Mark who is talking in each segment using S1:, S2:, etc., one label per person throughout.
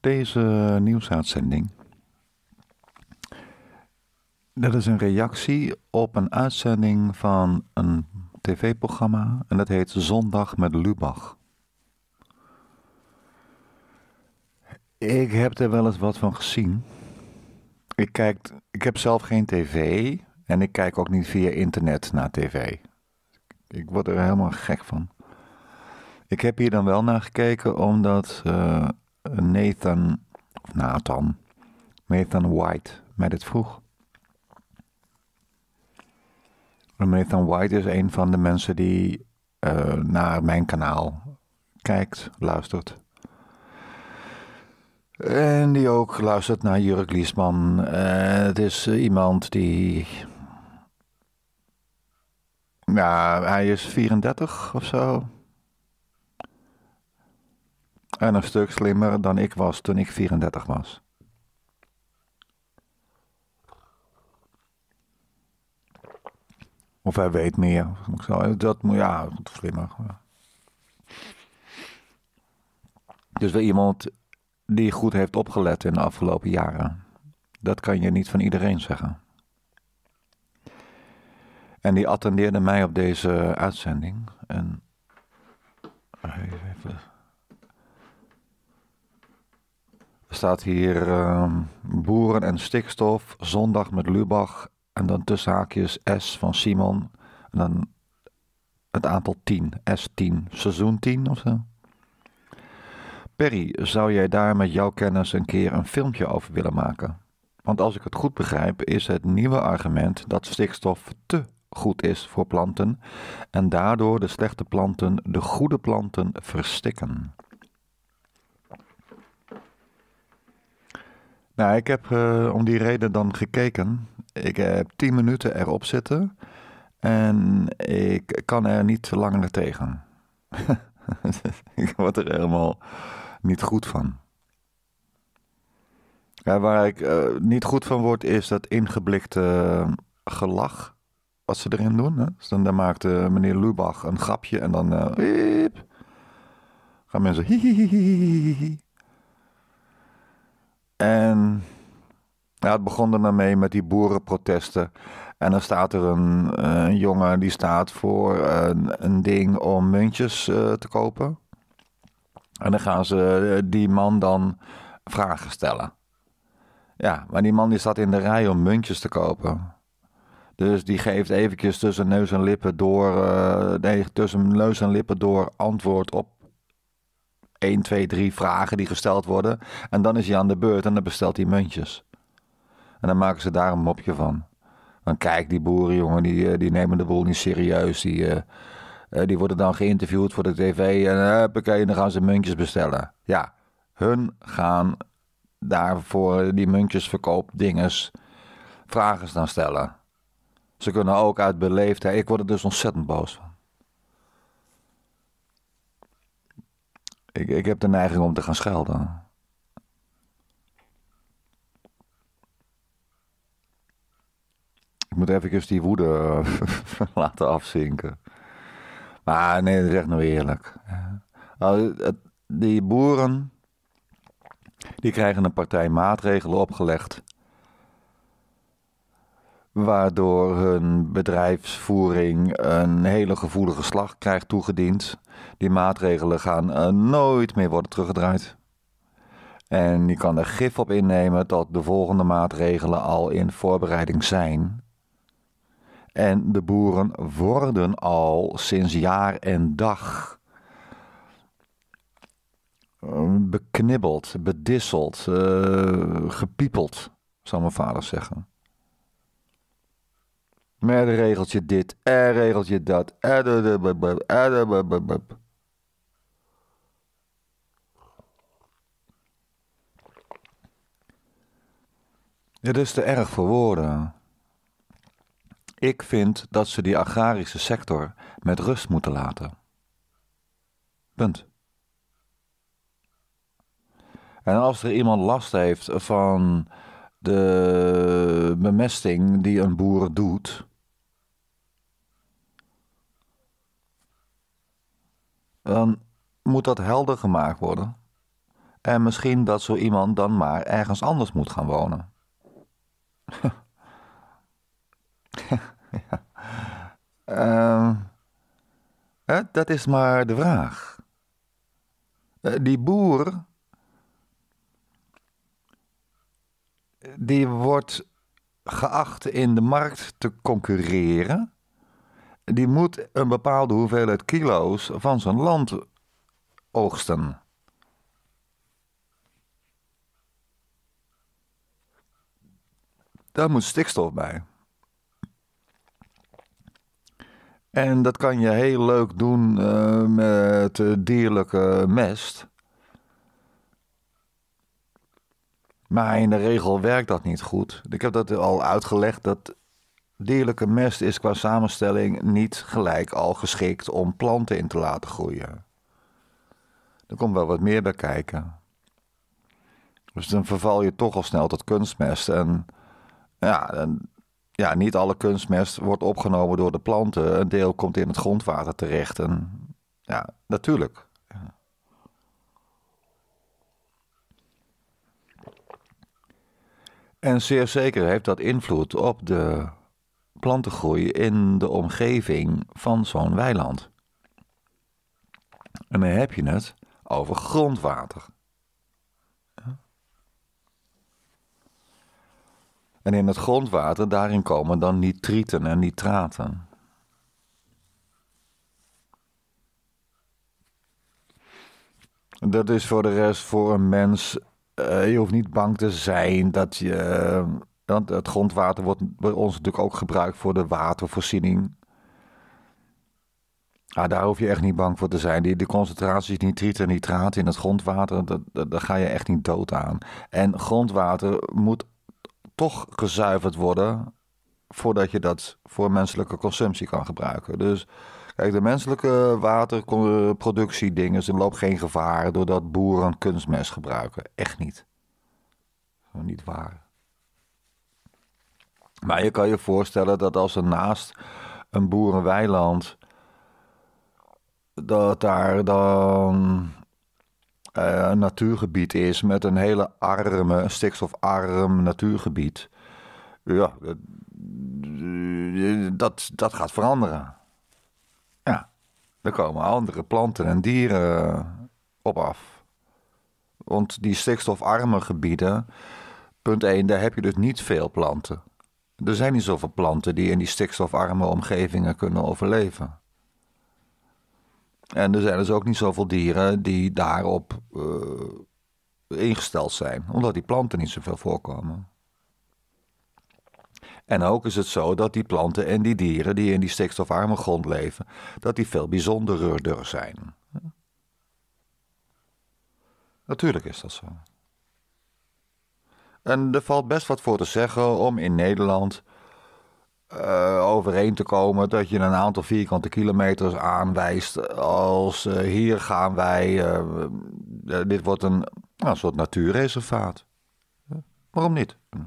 S1: deze nieuwsuitzending. Dat is een reactie op een uitzending van een tv-programma en dat heet Zondag met Lubach. Ik heb er wel eens wat van gezien. Ik, kijk, ik heb zelf geen tv en ik kijk ook niet via internet naar tv. Ik word er helemaal gek van. Ik heb hier dan wel naar gekeken omdat eh, Nathan, Nathan, Nathan White mij dit vroeg. Nathan White is een van de mensen die eh, naar mijn kanaal kijkt, luistert. En die ook luistert naar Jurk Liesman. Eh, het is eh, iemand die. Nou, hij is 34 of zo. En een stuk slimmer dan ik was toen ik 34 was. Of hij weet meer. Dat moet ja, slimmer. Dus wel iemand die goed heeft opgelet in de afgelopen jaren. Dat kan je niet van iedereen zeggen. En die attendeerde mij op deze uitzending. En. Even. staat hier ehm, boeren en stikstof, zondag met Lubach en dan tussen haakjes S van Simon en dan het aantal 10, S10, seizoen 10 of zo. Perry, zou jij daar met jouw kennis een keer een filmpje over willen maken? Want als ik het goed begrijp, is het nieuwe argument dat stikstof te goed is voor planten en daardoor de slechte planten de goede planten verstikken. Nou, ik heb eh, om die reden dan gekeken. Ik eh, heb tien minuten erop zitten en ik kan er niet langer tegen. ik word er helemaal niet goed van. Ja, waar ik eh, niet goed van word is dat ingeblikte gelach wat ze erin doen. Hè? Dus dan, dan maakt meneer Lubach een grapje en dan... Uh, wiep, gaan mensen... En ja, het begon er maar mee met die boerenprotesten. En dan staat er een, jongen die staat voor een, een ding om muntjes eh, te kopen. En dan gaan ze eh, die man dan vragen stellen. Ja, maar die man die staat in de rij om muntjes te kopen. Dus die geeft eventjes tussen neus en lippen door, uh, nee, tussen neus en lippen door antwoord op 1, 2, 3 vragen die gesteld worden. En dan is hij aan de beurt en dan bestelt hij muntjes. En dan maken ze daar een mopje van. Dan kijk, die boerenjongen, die, eh, die nemen de boel niet serieus. Die, eh, eh, die worden dan geïnterviewd voor de tv. En, uh, en dan gaan ze muntjes bestellen. Ja, hun gaan daarvoor die muntjesverkoop dinges vragen staan stellen. Ze kunnen ook uit beleefdheid. Ik word er dus ontzettend boos van. Ik, ik heb de neiging om te gaan schelden. Ik moet even die woede eh, laten afzinken. Maar nee, dat is echt nou eerlijk. Oh, die boeren, die krijgen een partij maatregelen opgelegd waardoor hun bedrijfsvoering een hele gevoelige slag krijgt toegediend. Die maatregelen gaan eh, nooit meer worden teruggedraaid. En je kan er gif op innemen dat de volgende maatregelen al in voorbereiding zijn. En de boeren worden al sinds jaar en dag eh, beknibbeld, bedisseld, eh, gepiepeld, zou mijn vader zeggen. Met een regeltje dit en regeltje dat. En is te erg voor woorden. Ik vind dat ze die agrarische sector met rust moeten laten. Punt. En als er iemand last heeft van de bemesting die een boer doet, dan moet dat helder gemaakt worden. En misschien dat zo iemand dan maar ergens anders moet gaan wonen. Ehm, dat is maar de vraag. Eh, die boer. Die wordt geacht in de markt te concurreren die moet een bepaalde hoeveelheid kilo's van zijn land oogsten. Daar moet stikstof bij. En dat kan je heel leuk doen uh, met dierlijke mest. Maar in de regel werkt dat niet goed. Ik heb dat al uitgelegd dat Dierlijke mest is qua samenstelling niet gelijk al geschikt om planten in te laten groeien. Er komt wel wat meer bij kijken. Dus dan verval je toch al snel tot kunstmest. En ja, ja niet alle kunstmest wordt opgenomen door de planten. Een deel komt in het grondwater terecht. En ja, natuurlijk. En zeer zeker heeft dat invloed op de planten groeien in de omgeving van zo'n weiland. En dan heb je het over grondwater. En in het grondwater, daarin komen dan nitrieten en nitraten. Dat is voor de rest voor een mens. Eh, je hoeft niet bang te zijn dat je want het grondwater wordt bij ons natuurlijk ook gebruikt voor de watervoorziening. Ah, daar hoef je echt niet bang voor te zijn. Die, de concentraties nitriet en nitraat in het grondwater, dat, daar ga je echt niet dood aan. En grondwater moet toch gezuiverd worden voordat je dat voor menselijke consumptie kan gebruiken. Dus kijk, de menselijke waterproductiedingen, ze loopt geen gevaar doordat boeren kunstmest gebruiken. Echt niet. niet waar. Maar je kan je voorstellen dat als er naast een boerenweiland. dat daar dan eh, een natuurgebied is met een hele arme, stikstofarm natuurgebied. Ja, dat, dat gaat veranderen. Ja, er komen andere planten en dieren op af. Want die stikstofarme gebieden, punt 1, daar heb je dus niet veel planten. Er zijn niet zoveel planten die in die stikstofarme omgevingen kunnen overleven. En er zijn dus ook niet zoveel dieren die daarop eh, ingesteld zijn, omdat die planten niet zoveel voorkomen. En ook is het zo dat die planten en die dieren die in die stikstofarme grond leven, dat die veel bijzonderder zijn. Natuurlijk is dat zo. En er valt best wat voor te zeggen om in Nederland uh, overeen te komen dat je een aantal vierkante kilometers aanwijst als eh, hier gaan wij, eh, dit wordt een, nou, soort natuurreservaat. Waarom niet? Hm.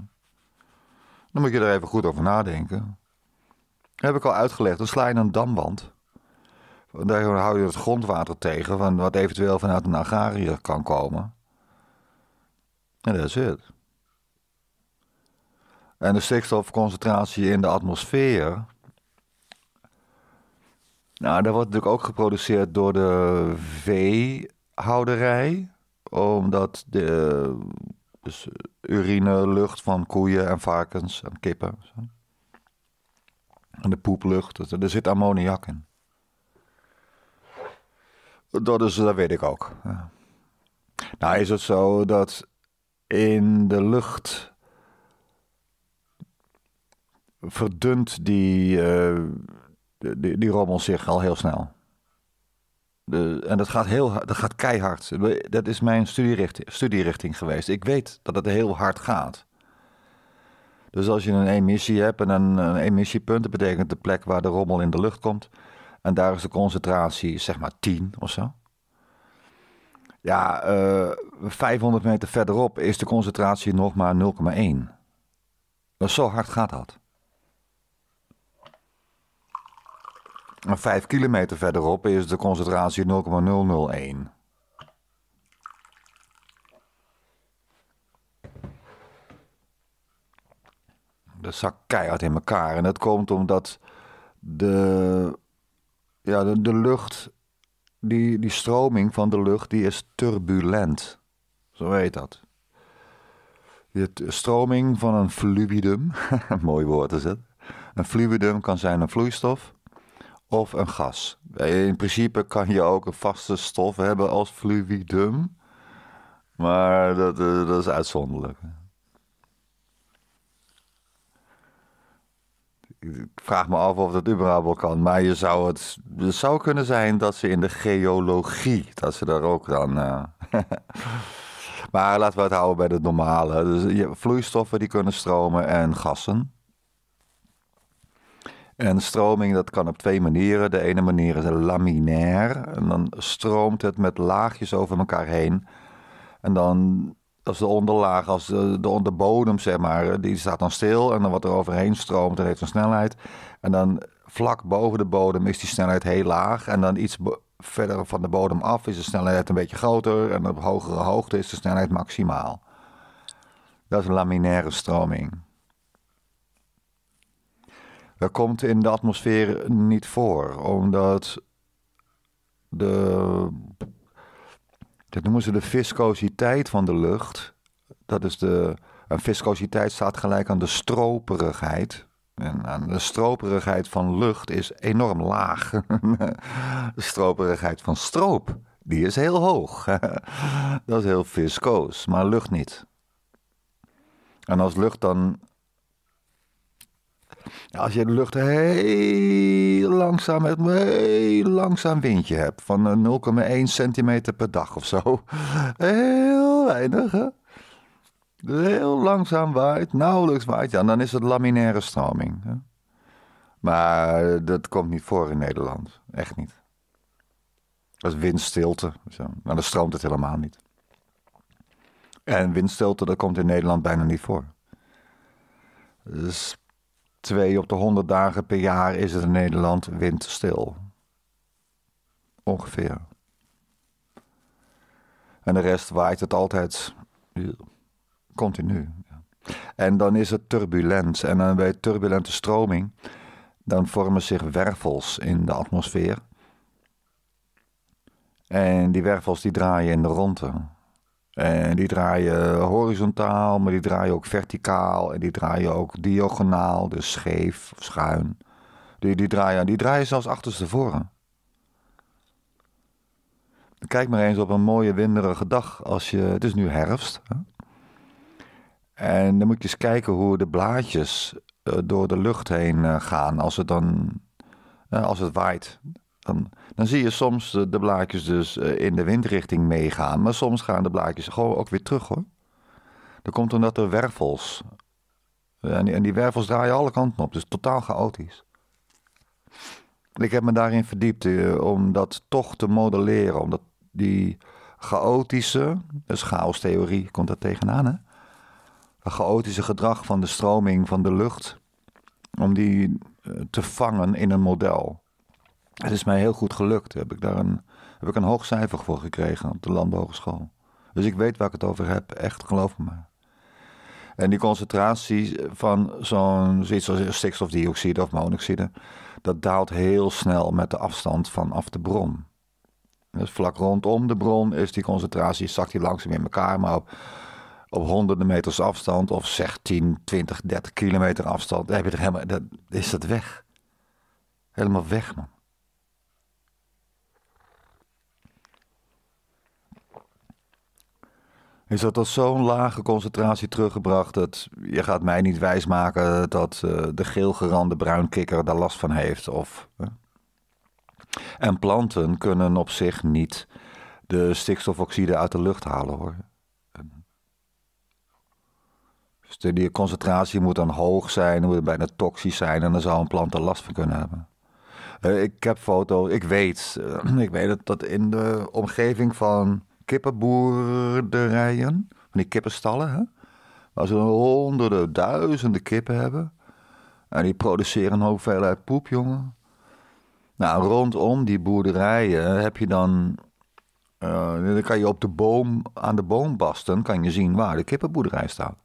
S1: Dan moet je er even goed over nadenken. Heb ik al uitgelegd, dan sla je een damwand. Daar hou je het grondwater tegen, van wat eventueel vanuit een agrariër kan komen. En dat is het. En de stikstofconcentratie in de atmosfeer. Nou, dat wordt natuurlijk ook geproduceerd door de veehouderij. Omdat de dus urine, lucht van koeien en varkens en kippen. En de poeplucht, dus, er zit ammoniak in. Dat, is, dat weet ik ook. Ja. Nou, is het zo dat in de lucht verdunt die, eh, die, die rommel zich al heel snel. De, en dat gaat, heel, dat gaat keihard. Dat is mijn studierichting, studierichting geweest. Ik weet dat het heel hard gaat. Dus als je een emissie hebt en een, emissiepunt, dat betekent de plek waar de rommel in de lucht komt. En daar is de concentratie zeg maar 10 of zo. Ja, 500 eh, meter verderop is de concentratie nog maar 0,1. Dus zo hard gaat dat. Vijf kilometer verderop is de concentratie 0,001. Dat zak keihard in elkaar. En dat komt omdat de, ja, de, lucht, die, die stroming van de lucht, die is turbulent. Zo heet dat. De stroming van een fluidum, mooi woord is het. Een fluidum kan zijn een vloeistof of een gas. Eh, in principe kan je ook een vaste stof hebben als fluidum, maar dat, eh, dat is uitzonderlijk. Ik vraag me af of dat überhaupt wel kan, maar je zou het, het zou kunnen zijn dat ze in de geologie, dat ze daar ook dan. Eh, maar laten we het houden bij het normale. Dus vloeistoffen die kunnen stromen en gassen. En stroming, dat kan op twee manieren. De ene manier is laminair. En dan stroomt het met laagjes over elkaar heen. En dan als de onderlaag, als de, de, bodem, zeg maar, die staat dan stil. En dan wat er overheen stroomt, dan heeft een snelheid. En dan vlak boven de bodem is die snelheid heel laag. En dan iets verder van de bodem af is de snelheid een beetje groter. En op hogere hoogte is de snelheid maximaal. Dat is laminaire stroming. Dat komt in de atmosfeer niet voor, omdat de, dat noemen ze de viscositeit van de lucht. Dat is de, een viscositeit staat gelijk aan de stroperigheid. En aan de stroperigheid van lucht is enorm laag. de stroperigheid van stroop, die is heel hoog. dat is heel viscoos, maar lucht niet. En als lucht dan als je de lucht heel langzaam, een heel langzaam windje hebt, van 0,1 eh, centimeter per dag of zo. Heel weinig, hè? Heel langzaam waait, nauwelijks waait, ja, dan is het laminaire stroming. Hè? Maar dat komt niet voor in Nederland. Echt niet. Dat windstilte. Zo. Maar dan stroomt het helemaal niet. En windstilte, dat komt in Nederland bijna niet voor. Dus twee op de 100 dagen per jaar is het in Nederland windstil. Ongeveer. En de rest waait het altijd continu. En dan is het turbulent. En dan bij turbulente stroming, dan vormen zich wervels in de atmosfeer. En die wervels die draaien in de ronde. En die draaien horizontaal, maar die draaien ook verticaal. En die draaien ook diagonaal, dus scheef of schuin. Die, die, draaien, die draaien zelfs achterstevoren. Kijk maar eens op een mooie winderige dag. Als je, het is nu herfst. Hè? En dan moet je eens kijken hoe de blaadjes eh, door de lucht heen eh, gaan als het dan eh, als het waait. Dan, zie je soms de blaadjes dus eh, in de windrichting meegaan. Maar soms gaan de blaadjes gewoon ook weer terug hoor. Dat komt omdat er wervels. Eh, en die, en die wervels draaien alle kanten op. Dus totaal chaotisch. Ik heb me daarin verdiept eh, om dat toch te modelleren. Omdat die chaotische, dus chaostheorie komt daar tegenaan hè. Het chaotische gedrag van de stroming van de lucht. Om die te vangen in een model. Het is mij heel goed gelukt. Heb ik daar een, heb ik een hoog cijfer voor gekregen op de landbouwschool. Dus ik weet waar ik het over heb. Echt, geloof me En die concentratie van zo'n zoiets als stikstofdioxide of monoxide, dat daalt heel snel met de afstand vanaf de bron. Dus vlak rondom de bron is die concentratie, zakt die langzaam in elkaar, maar op, op honderden meters afstand, of zeg 10, 20, 30 kilometer afstand, heb je er helemaal, dat, is dat weg. Helemaal weg, man. Is dat tot zo'n lage concentratie teruggebracht dat je gaat mij niet wijsmaken dat uh, de geelgerande bruinkikker daar last van heeft? Of, En planten kunnen op zich niet de stikstofoxide uit de lucht halen hoor. Dus die concentratie moet dan hoog zijn, moet bijna toxisch zijn en dan zou een plant er last van kunnen hebben. Eh, ik heb foto's, ik weet, ik weet dat, dat in de omgeving van kippenboerderijen, van die kippenstallen, hè, waar ze honderden, duizenden kippen hebben. En die produceren een hoeveelheid poep, jongen. Nou, rondom die boerderijen heb je dan. Eh, dan kan je op de boom, aan de boombasten, kan je zien waar de kippenboerderij staat.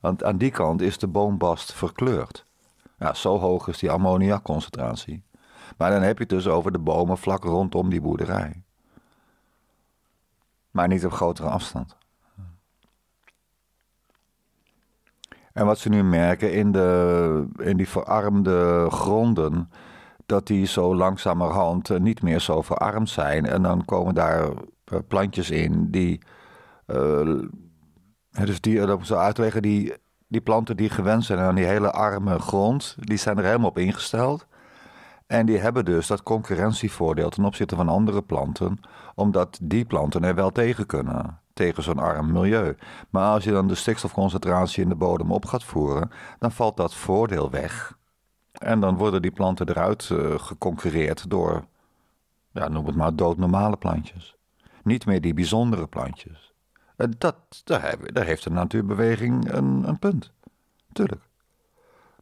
S1: Want aan die kant is de boombast verkleurd. Ja, zo hoog is die ammoniakconcentratie. Maar dan heb je het dus over de bomen vlak rondom die boerderij maar niet op grotere afstand. En wat ze nu merken in, de, in die verarmde gronden, dat die zo langzamerhand eh, niet meer zo verarmd zijn. En dan komen daar eh, plantjes in die. Uh, dus die, dat zo uitleggen, die, die planten die gewend zijn aan die hele arme grond, die zijn er helemaal op ingesteld. En die hebben dus dat concurrentievoordeel ten opzichte van andere planten, omdat die planten er wel tegen kunnen. Tegen zo'n arm milieu. Maar als je dan de stikstofconcentratie in de bodem op gaat voeren, dan valt dat voordeel weg. En dan worden die planten eruit uh, geconcurreerd door, ja, noem het maar, doodnormale plantjes. Niet meer die bijzondere plantjes. En dat, daar, daar heeft de natuurbeweging een, een punt. Tuurlijk.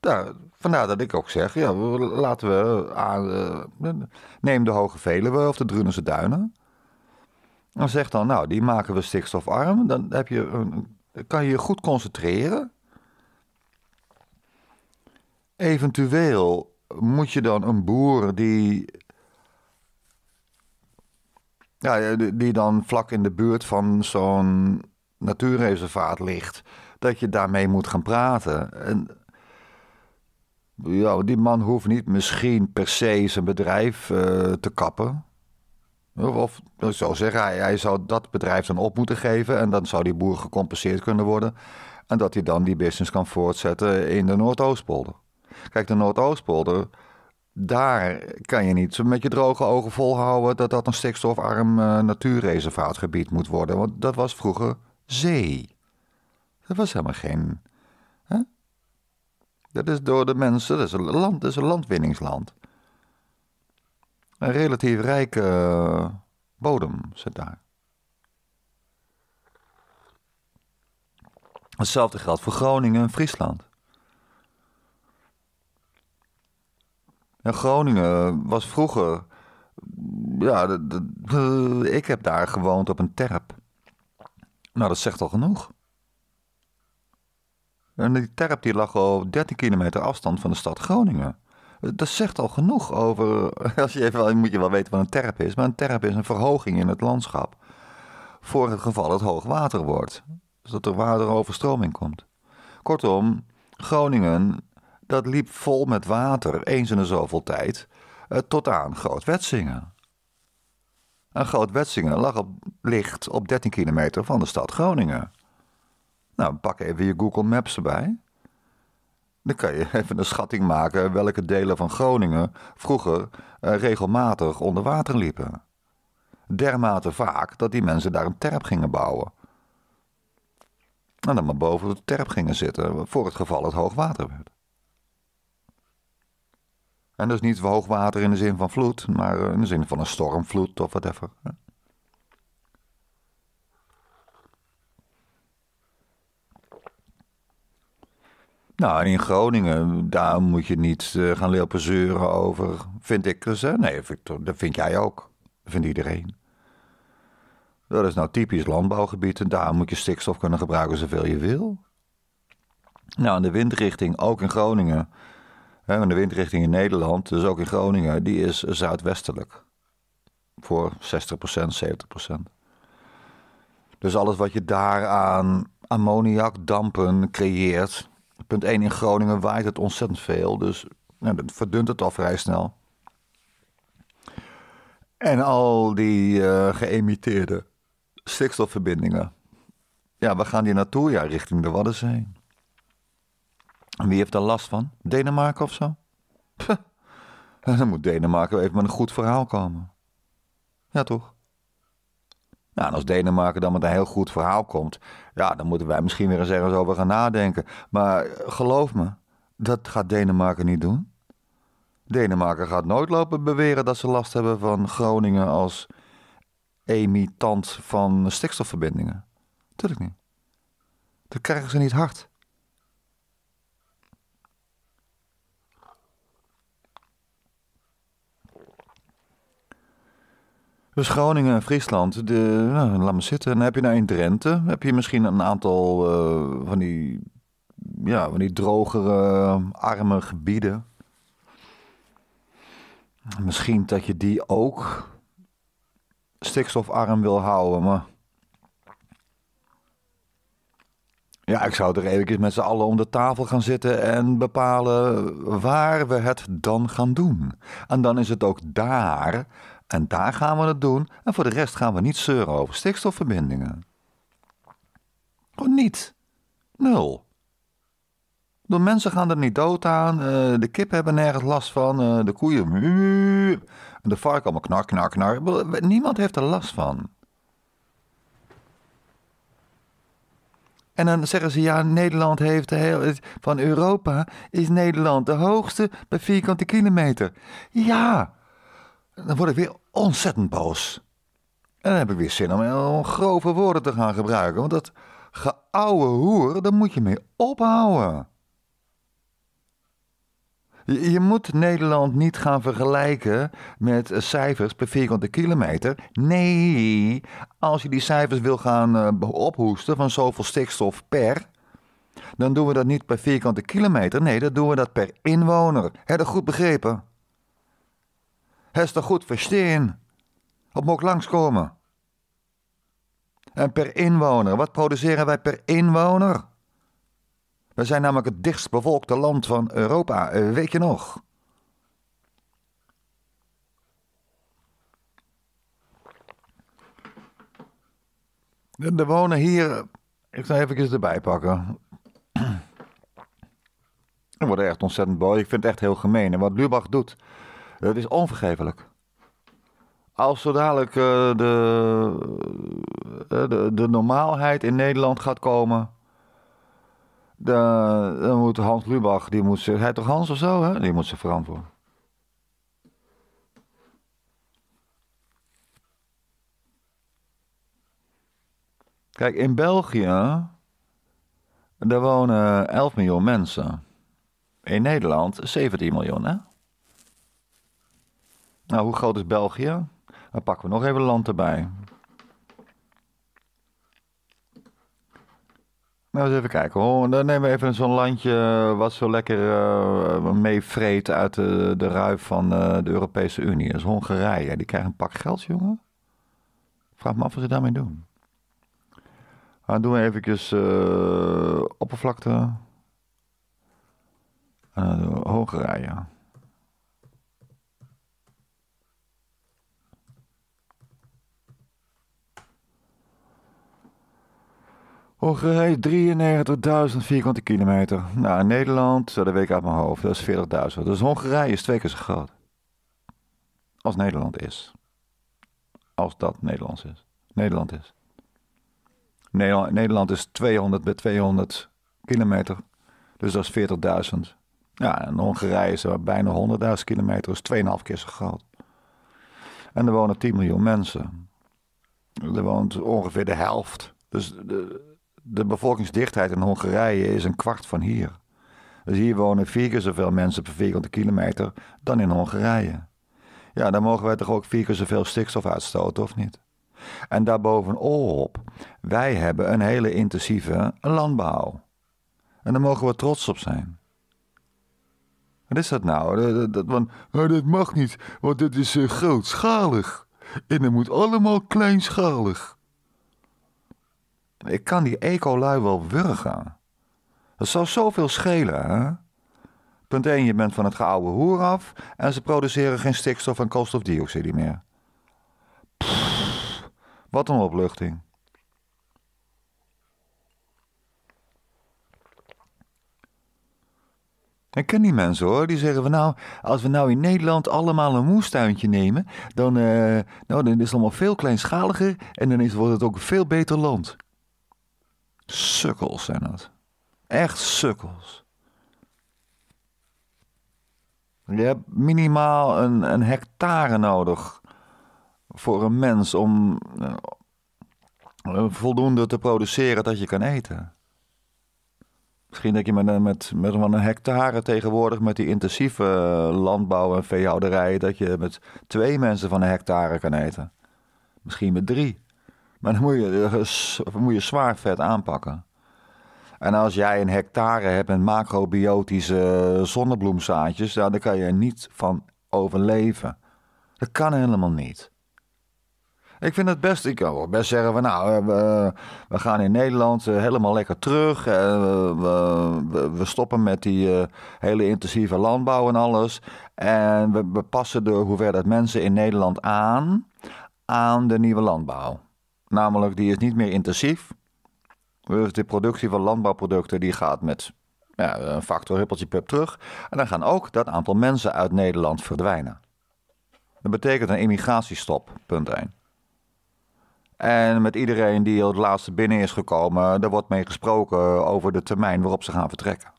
S1: Nou, vandaar dat ik ook zeg, ja, laten we aan, ah, eh, neem de Hoge Veluwe of de Drunense Duinen. En zeg dan, nou, die maken we stikstofarm. Dan heb je een, kan je je goed concentreren. Eventueel moet je dan een boer die ja, die dan vlak in de buurt van zo'n natuurreservaat ligt, dat je daarmee moet gaan praten. En ja, die man hoeft niet misschien per se zijn bedrijf eh, te kappen. Of ik zou zeggen, hij, hij, zou dat bedrijf dan op moeten geven en dan zou die boer gecompenseerd kunnen worden. En dat hij dan die business kan voortzetten in de Noordoostpolder. Kijk, de Noordoostpolder, daar kan je niet met je droge ogen volhouden dat dat een stikstofarm eh, natuurreservaatgebied moet worden. Want dat was vroeger zee. Dat was helemaal geen dat is door de mensen, dat is een land, dat is een landwinningsland. Een relatief rijke eh, bodem zit daar. Hetzelfde geldt voor Groningen en Friesland. En Groningen was vroeger. Ja, ik heb daar gewoond op een terp. Nou, dat zegt al genoeg. En die terp die lag op 13 kilometer afstand van de stad Groningen. Dat zegt al genoeg over. Als je even, moet je wel weten wat een terp is. Maar een terp is een verhoging in het landschap. Voor het geval het hoog water wordt. Dus dat er wateroverstroming komt. Kortom, Groningen, dat liep vol met water, eens in de zoveel tijd. Eh, tot aan Groot-Wetsingen. En Groot-Wetsingen lag op, ligt op 13 kilometer van de stad Groningen. Nou, pak even je Google Maps erbij. Dan kan je even een schatting maken welke delen van Groningen vroeger eh, regelmatig onder water liepen. Dermate vaak dat die mensen daar een terp gingen bouwen. En dan maar boven de terp gingen zitten voor het geval het hoogwater werd. En dus niet hoogwater in de zin van vloed, maar in de zin van een stormvloed of whatever. Nou, en in Groningen, daar moet je niet eh, gaan lopen zeuren over, vind ik dus, Nee, Victor, dat vind jij ook. Dat vindt iedereen. Dat is nou typisch landbouwgebied en daar moet je stikstof kunnen gebruiken zoveel je wil. Nou, en de windrichting, ook in Groningen, hè, de windrichting in Nederland, dus ook in Groningen, die is zuidwestelijk. Voor 60%, 70%. Dus alles wat je daaraan ammoniakdampen creëert, Punt 1, in Groningen waait het ontzettend veel. Dus nou, dat verdunt het al vrij snel. En al die uh, stikstofverbindingen. Ja, waar gaan die naartoe? Ja, richting de Waddenzee. Wie heeft daar last van? Denemarken of zo? Dan moet Denemarken even met een goed verhaal komen. Ja, toch? Nou, en als Denemarken dan met een heel goed verhaal komt, ja, dan moeten wij misschien weer eens ergens over gaan nadenken. Maar eh, geloof me, dat gaat Denemarken niet doen. Denemarken gaat nooit lopen beweren dat ze last hebben van Groningen als emitant van stikstofverbindingen. Tuurlijk niet. Dat krijgen ze niet hard. Dus Groningen en Friesland, de, nou, laat me zitten. En dan heb je nou in Drenthe, heb je misschien een aantal eh, van, die, ja, van die drogere, arme gebieden. Misschien dat je die ook stikstofarm wil houden, maar... Ja, ik zou er even met z'n allen om de tafel gaan zitten en bepalen waar we het dan gaan doen. En dan is het ook daar en daar gaan we het doen. En voor de rest gaan we niet zeuren over stikstofverbindingen. Gewoon niet. Nul. De mensen gaan er niet dood aan. Eh, de kippen hebben nergens last van. Eh, de koeien. En de varken allemaal knar, knar, knar. Niemand heeft er last van. En dan zeggen ze, ja, Nederland heeft de heel, van Europa is Nederland de hoogste per vierkante kilometer. Ja, dan word ik weer ontzettend boos. En dan heb ik weer zin om, om grove woorden te gaan gebruiken. Want dat geouwe hoer, daar moet je mee ophouden. Je, moet Nederland niet gaan vergelijken met cijfers per vierkante kilometer. Nee, als je die cijfers wil gaan eh, ophoesten van zoveel stikstof per, dan doen we dat niet per vierkante kilometer. Nee, dat doen we dat per inwoner. Heb je dat goed begrepen? toch goed verstaan. Op moet langskomen. En per inwoner, wat produceren wij per inwoner? We zijn namelijk het dichtstbevolkte land van Europa, eh, weet je nog? De wonen hier. Ik zal even erbij pakken. Ik word echt ontzettend boos. Ik vind het echt heel gemeen. En wat Lubach doet. Het is onvergeeflijk. Als zo dadelijk eh, de, eh, de, de, normaalheid in Nederland gaat komen. Dan, dan moet Hans Lubach, die moet hij toch Hans of zo, hè? die moet ze verantwoorden. Kijk, in België, Er wonen 11 miljoen mensen. In Nederland 17 miljoen, hè? Nou, hoe groot is België? Dan pakken we nog even land erbij. Nou, eens even kijken. Oh, dan nemen we even zo'n landje eh, wat zo lekker uh, eh, meevreet uit de, de ruif van eh, de Europese Unie. Dat is Hongarije. Die krijgen een pak geld, jongen. Vraag me af wat ze daarmee doen. Dan nou, doen we even uh, oppervlakte. Hongarije. Ongeveer 93.000 vierkante kilometer. Nou, Nederland, eh, dat weet ik uit mijn hoofd, dat is 40.000. Dus Hongarije is twee keer zo groot. Als Nederland is. Als dat Nederlands is. Nederland is. Nederland, is 200 bij 200 kilometer. Dus dat is 40.000. Ja, en Hongarije is bijna 100.000 kilometer. is dus 2,5 keer zo groot. En er wonen 10 miljoen mensen. Er woont ongeveer de helft. Dus de, de bevolkingsdichtheid in Hongarije is een kwart van hier. Dus hier wonen vier keer zoveel mensen per vierkante kilometer dan in Hongarije. Ja, dan mogen wij toch ook vier keer zoveel stikstof uitstoten, of niet? En daarbovenop, wij hebben een hele intensieve landbouw. En daar mogen we trots op zijn. Wat is dat nou? Dat, want, nou, mag niet, want dit is eh, grootschalig. En dat moet allemaal kleinschalig. Ik kan die ecolui wel wurgen. Dat zou zoveel schelen, hè? Punt 1, je bent van het geoude hoer af en ze produceren geen stikstof en koolstofdioxide meer. wat een opluchting. Ik ken die mensen hoor, die zeggen van nou, als we nou in Nederland allemaal een moestuintje nemen, dan, eh, nou, dan is het allemaal veel kleinschaliger en dan is, wordt het ook een veel beter land. Sukkels zijn dat. Echt sukkels. Je hebt minimaal een, een hectare nodig voor een mens om eh, voldoende te produceren dat je kan eten. Misschien dat je met, eh, met, met een hectare tegenwoordig met die intensieve eh, landbouw en veehouderij, dat je met twee mensen van een hectare kan eten. Misschien met drie. Maar dan moet je, moet je zwaar vet aanpakken. En als jij een hectare hebt met macrobiotische zonnebloemzaadjes, nou, dan kan je er niet van overleven. Dat kan helemaal niet. Ik vind het best, ik kan best zeggen van nou, eh, we, gaan in Nederland eh, helemaal lekker terug. Eh, we, we stoppen met die hele intensieve landbouw en alles. En we, we passen de hoeveelheid mensen in Nederland aan, aan de nieuwe landbouw. Namelijk, die is niet meer intensief. Dus de productie van landbouwproducten die gaat met ja, een factor huppeltje pup terug. En dan gaan ook dat aantal mensen uit Nederland verdwijnen. Dat betekent een immigratiestop, punt 1. En met iedereen die het laatste binnen is gekomen, daar wordt mee gesproken over de termijn waarop ze gaan vertrekken.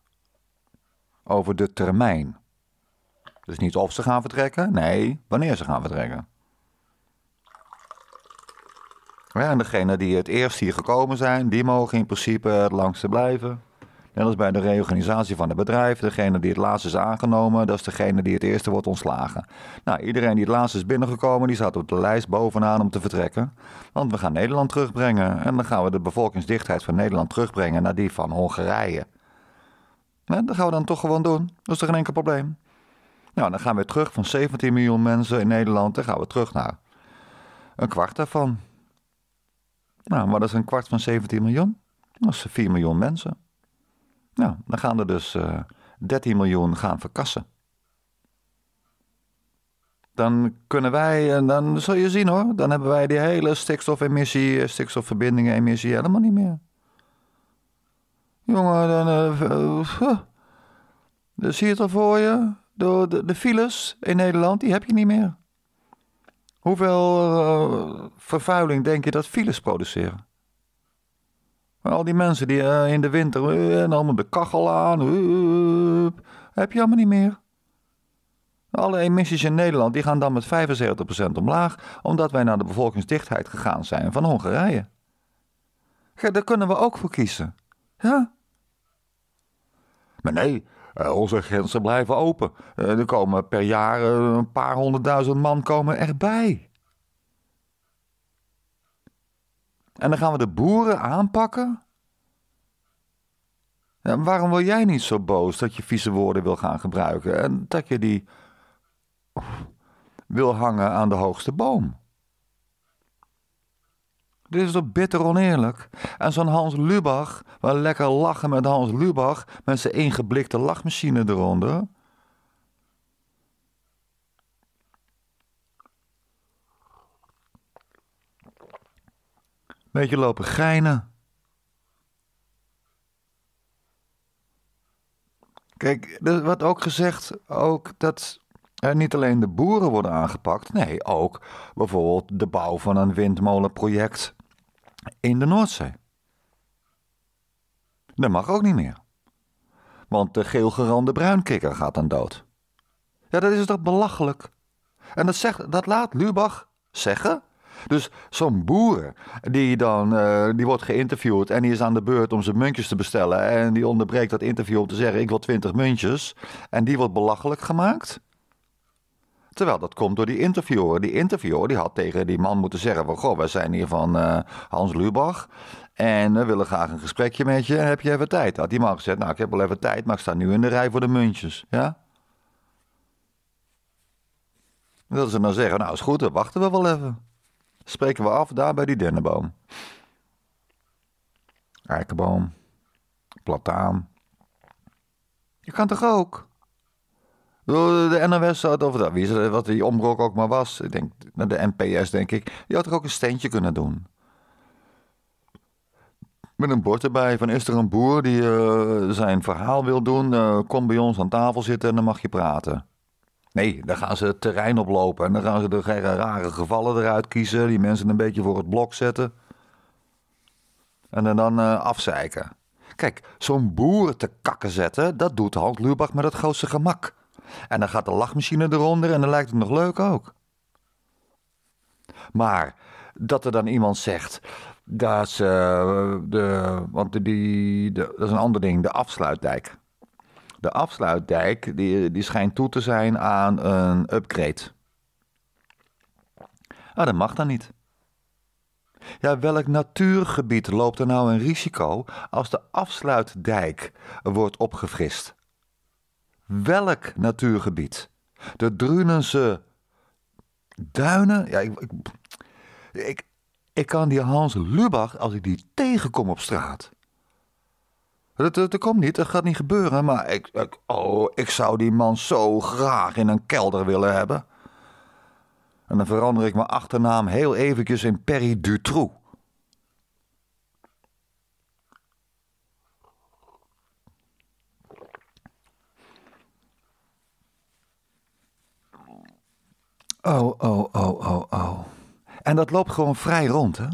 S1: Over de termijn. Dus niet of ze gaan vertrekken, nee, wanneer ze gaan vertrekken. Ja, en degenen die het eerst hier gekomen zijn, die mogen in principe het langste blijven. Net als bij de reorganisatie van het bedrijf. Degene die het laatst is aangenomen, dat is degene die het eerste wordt ontslagen. Nou, iedereen die het laatst is binnengekomen, die staat op de lijst bovenaan om te vertrekken. Want we gaan Nederland terugbrengen. En dan gaan we de bevolkingsdichtheid van Nederland terugbrengen naar die van Hongarije. Nou, dat gaan we dan toch gewoon doen. Dat is toch geen enkel probleem. Nou, dan gaan we terug van 17 miljoen mensen in Nederland. Dan gaan we terug naar een kwart daarvan. Nou, maar dat is een kwart van 17 miljoen. Dat is 4 miljoen mensen. Nou, dan gaan er dus uh, eh, 13 miljoen gaan verkassen. Dan kunnen wij, en eh, dan zul je zien hoor, dan hebben wij die hele stikstofemissie, eh, stikstofverbindingen, emissie helemaal niet meer. Jongen, dan. dus uh, zie je het al voor je. Door de, de files in Nederland, die heb je niet meer. Hoeveel eh, vervuiling denk je dat files produceren? Al die mensen die eh, in de winter eh, allemaal de kachel aan. heb je allemaal niet meer. Alle emissies in Nederland die gaan dan met 75% omlaag, omdat wij naar de bevolkingsdichtheid gegaan zijn van Hongarije. Ja, daar kunnen we ook voor kiezen. Ja? Maar nee, eh, onze grenzen blijven open. Eh, er komen per jaar eh, een paar honderdduizend man komen erbij. En dan gaan we de boeren aanpakken? waarom wil jij niet zo boos dat je vieze woorden wil gaan gebruiken en dat je die wil hangen aan de hoogste boom? Dit is toch bitter oneerlijk? En zo'n Hans Lubach, wel lekker lachen met Hans Lubach, met zijn ingeblikte lachmachine eronder. Beetje lopen geinen. Kijk, wat ook gezegd, ook dat er niet alleen de boeren worden aangepakt, nee, ook bijvoorbeeld de bouw van een windmolenproject in de Noordzee. Dat mag ook niet meer. Want de geelgerande bruinkikker gaat dan dood. Ja, dat is toch belachelijk? En dat, zegt, dat laat Lubach zeggen. Dus zo'n boer die dan eh, die wordt geïnterviewd en die is aan de beurt om zijn muntjes te bestellen. En die onderbreekt dat interview om te zeggen: Ik wil twintig muntjes. En die wordt belachelijk gemaakt. Terwijl dat komt door die interviewer. Die interviewer die had tegen die man moeten zeggen: van, Goh, wij zijn hier van eh, Hans Lubach. En we willen graag een gesprekje met je. Heb je even tijd? Had die man gezegd: Nou, ik heb wel even tijd, maar ik sta nu in de rij voor de muntjes. Ja? Dat ze dan nou zeggen: Nou, is goed, dan wachten we wel even. Spreken we af daar bij die dennenboom. Eikenboom, plataan. Je kan toch ook? De NOS had over dat, wie wat die omrok ook maar was. Ik denk, de NPS denk ik. Die had er ook een steentje kunnen doen. Met een bord erbij van is er een boer die eh, zijn verhaal wil doen, eh, kom bij ons aan tafel zitten en dan mag je praten. Nee, dan gaan ze het terrein oplopen en dan gaan ze de rare gevallen eruit kiezen, die mensen een beetje voor het blok zetten. En dan uh, afzeiken. Kijk, zo'n boer te kakken zetten, dat doet Hans Lubach met het grootste gemak. En dan gaat de lachmachine eronder en dan lijkt het nog leuk ook. Maar dat er dan iemand zegt dat eh, De, want die, dat is een ander ding, de afsluitdijk. De afsluitdijk die, die schijnt toe te zijn aan een upgrade. Ah, dat mag dan niet. Ja, welk natuurgebied loopt er nou een risico als de afsluitdijk wordt opgefrist? welk natuurgebied? De Drunense duinen? Ja, ik, ik, ik, kan die Hans Lubach, als ik die tegenkom op straat. Dat, komt niet, dat gaat niet gebeuren. Maar ik, ik, oh, ik zou die man zo graag in een kelder willen hebben. En dan verander ik mijn achternaam heel eventjes in Perry Dutroux. Oh, oh, oh, oh, oh. En dat loopt gewoon vrij rond, hè?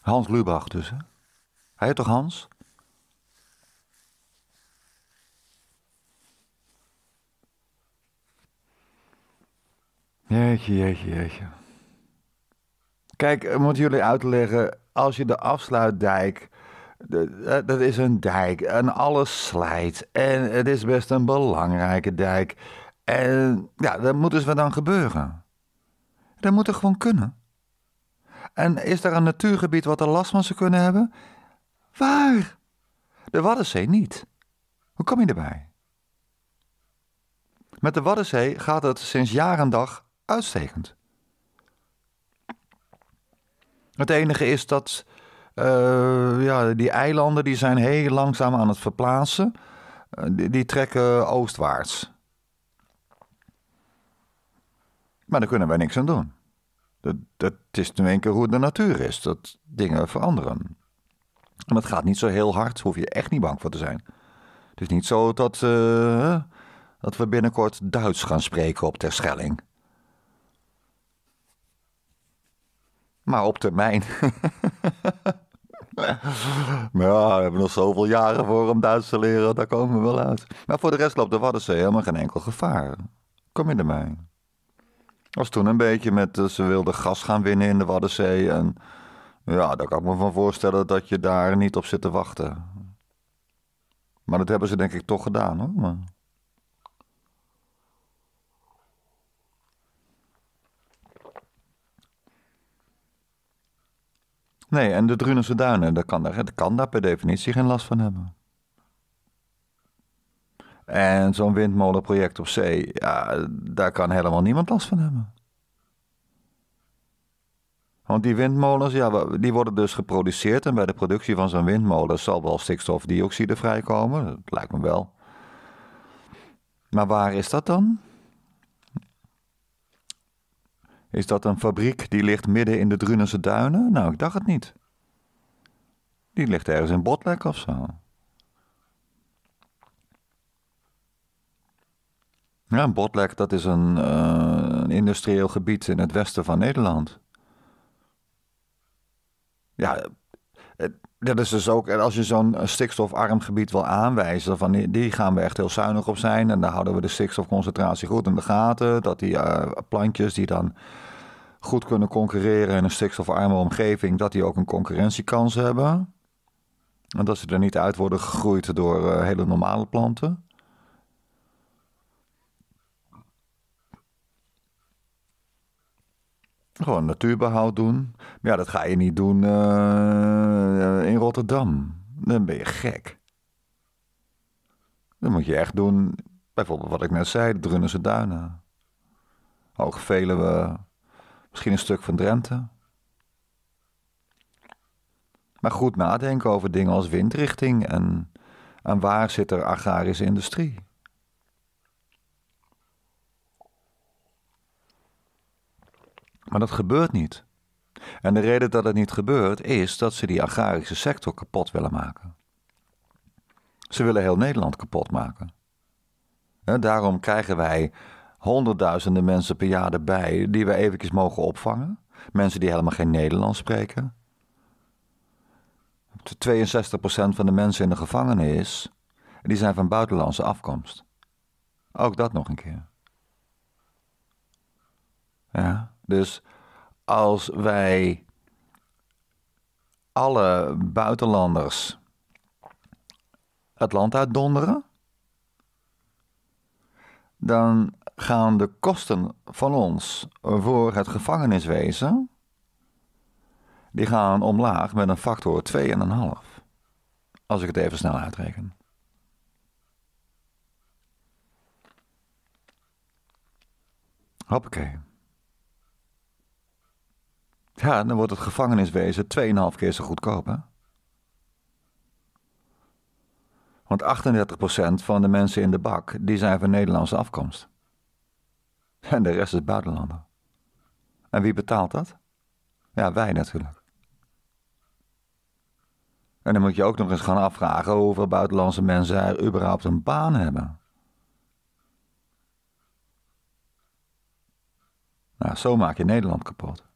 S1: Hans Lubach dus, hè? Hij heet toch Hans? Jeetje, jeetje, jeetje. Kijk, ik moet jullie uitleggen, als je de afsluitdijk... Eh, dat is een dijk en alles slijt. En het is best een belangrijke dijk. En ja, dat moet dus dan gebeuren. Dat moet er gewoon kunnen. En is er een natuurgebied wat er last van zou kunnen hebben? Waar? De Waddenzee niet. Hoe kom je erbij? Met de Waddenzee gaat het sinds jaar en dag uitstekend. Het enige is dat eh, ja, die eilanden die zijn heel langzaam aan het verplaatsen. Eh, die trekken oostwaarts. Maar daar kunnen wij niks aan doen. Dat, dat is nu een keer hoe de natuur is, dat dingen veranderen. En dat gaat niet zo heel hard, hoef je echt niet bang voor te zijn. Het is niet zo dat, eh, dat we binnenkort Duits gaan spreken op Terschelling. Maar op termijn. maar ja, we hebben nog zoveel jaren voor om Duits te leren, daar komen we wel uit. Maar voor de rest loopt de Waddenzee helemaal geen enkel gevaar. Kom je ermee? was toen een beetje met, eh, ze wilden gas gaan winnen in de Waddenzee. En ja, daar kan ik me van voorstellen dat je daar niet op zit te wachten. Maar dat hebben ze denk ik toch gedaan hoor. Maar... Nee, en de Drunense duinen, dat kan, daar, dat kan daar per definitie geen last van hebben. En zo'n windmolenproject op zee, ja, daar kan helemaal niemand last van hebben. Want die windmolens, ja, die worden dus geproduceerd. En bij de productie van zo'n windmolen zal wel stikstofdioxide vrijkomen. Dat lijkt me wel. Maar waar is dat dan? Is dat een fabriek die ligt midden in de Drunense duinen? Nou, ik dacht het niet. Die ligt ergens in Botlek of zo. Ja, Botlek, dat is een, uh, een industrieel gebied in het westen van Nederland. Ja, dat is dus ook, als je zo'n eh, stikstofarm gebied wil aanwijzen, van die, gaan we echt heel zuinig op zijn. En daar houden we de stikstofconcentratie goed in de gaten. Dat die eh, plantjes die dan goed kunnen concurreren in een stikstofarme omgeving, dat die ook een concurrentiekans hebben. En dat ze er niet uit worden gegroeid door hele normale planten. Gewoon natuurbehoud doen. Maar ja, dat ga je niet doen eh, in Rotterdam. Dan ben je gek. Dan moet je echt doen, bijvoorbeeld wat ik net zei, drunnen ze Duinen. Ook we, misschien een stuk van Drenthe. Maar goed nadenken over dingen als windrichting en, en waar zit er agrarische industrie. Maar dat gebeurt niet. En de reden dat het niet gebeurt is dat ze die agrarische sector kapot willen maken. Ze willen heel Nederland kapot maken. daarom krijgen wij honderdduizenden mensen per jaar erbij die we eventjes mogen opvangen. Mensen die helemaal geen Nederlands spreken. 62% van de mensen in de gevangenis, die zijn van buitenlandse afkomst. Ook dat nog een keer. Ja. Dus als wij alle buitenlanders het land uitdonderen, dan gaan de kosten van ons voor het gevangeniswezen, die gaan omlaag met een factor 2,5. Als ik het even snel uitreken. Hoppakee. Ja, dan wordt het gevangeniswezen 2,5 keer zo goedkoop. Hè? Want 38% van de mensen in de bak, die zijn van Nederlandse afkomst. En de rest is buitenlander. En wie betaalt dat? Ja, wij natuurlijk. En dan moet je ook nog eens gaan afvragen hoeveel buitenlandse mensen er überhaupt een baan hebben. Nou, zo maak je Nederland kapot.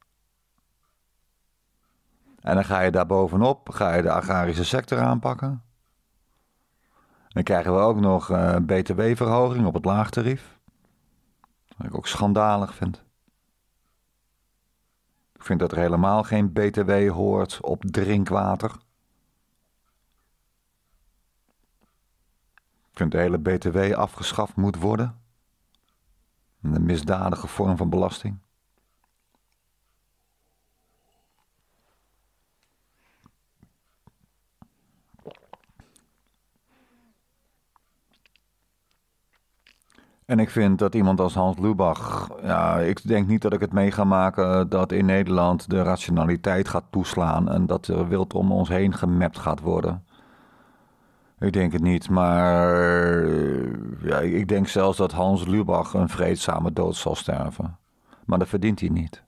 S1: En dan ga je daar bovenop, ga je de agrarische sector aanpakken. Dan krijgen we ook nog een eh, btw-verhoging op het laagtarief. Wat ik ook schandalig vind. Ik vind dat er helemaal geen btw hoort op drinkwater. Ik vind de hele btw afgeschaft moet worden. Een misdadige vorm van belasting. En ik vind dat iemand als Hans Lubach, ja, ik denk niet dat ik het mee ga maken dat in Nederland de rationaliteit gaat toeslaan en dat er wild om ons heen gemapt gaat worden. Ik denk het niet, maar eh, ja, ik denk zelfs dat Hans Lubach een vreedzame dood zal sterven. Maar dat verdient hij niet.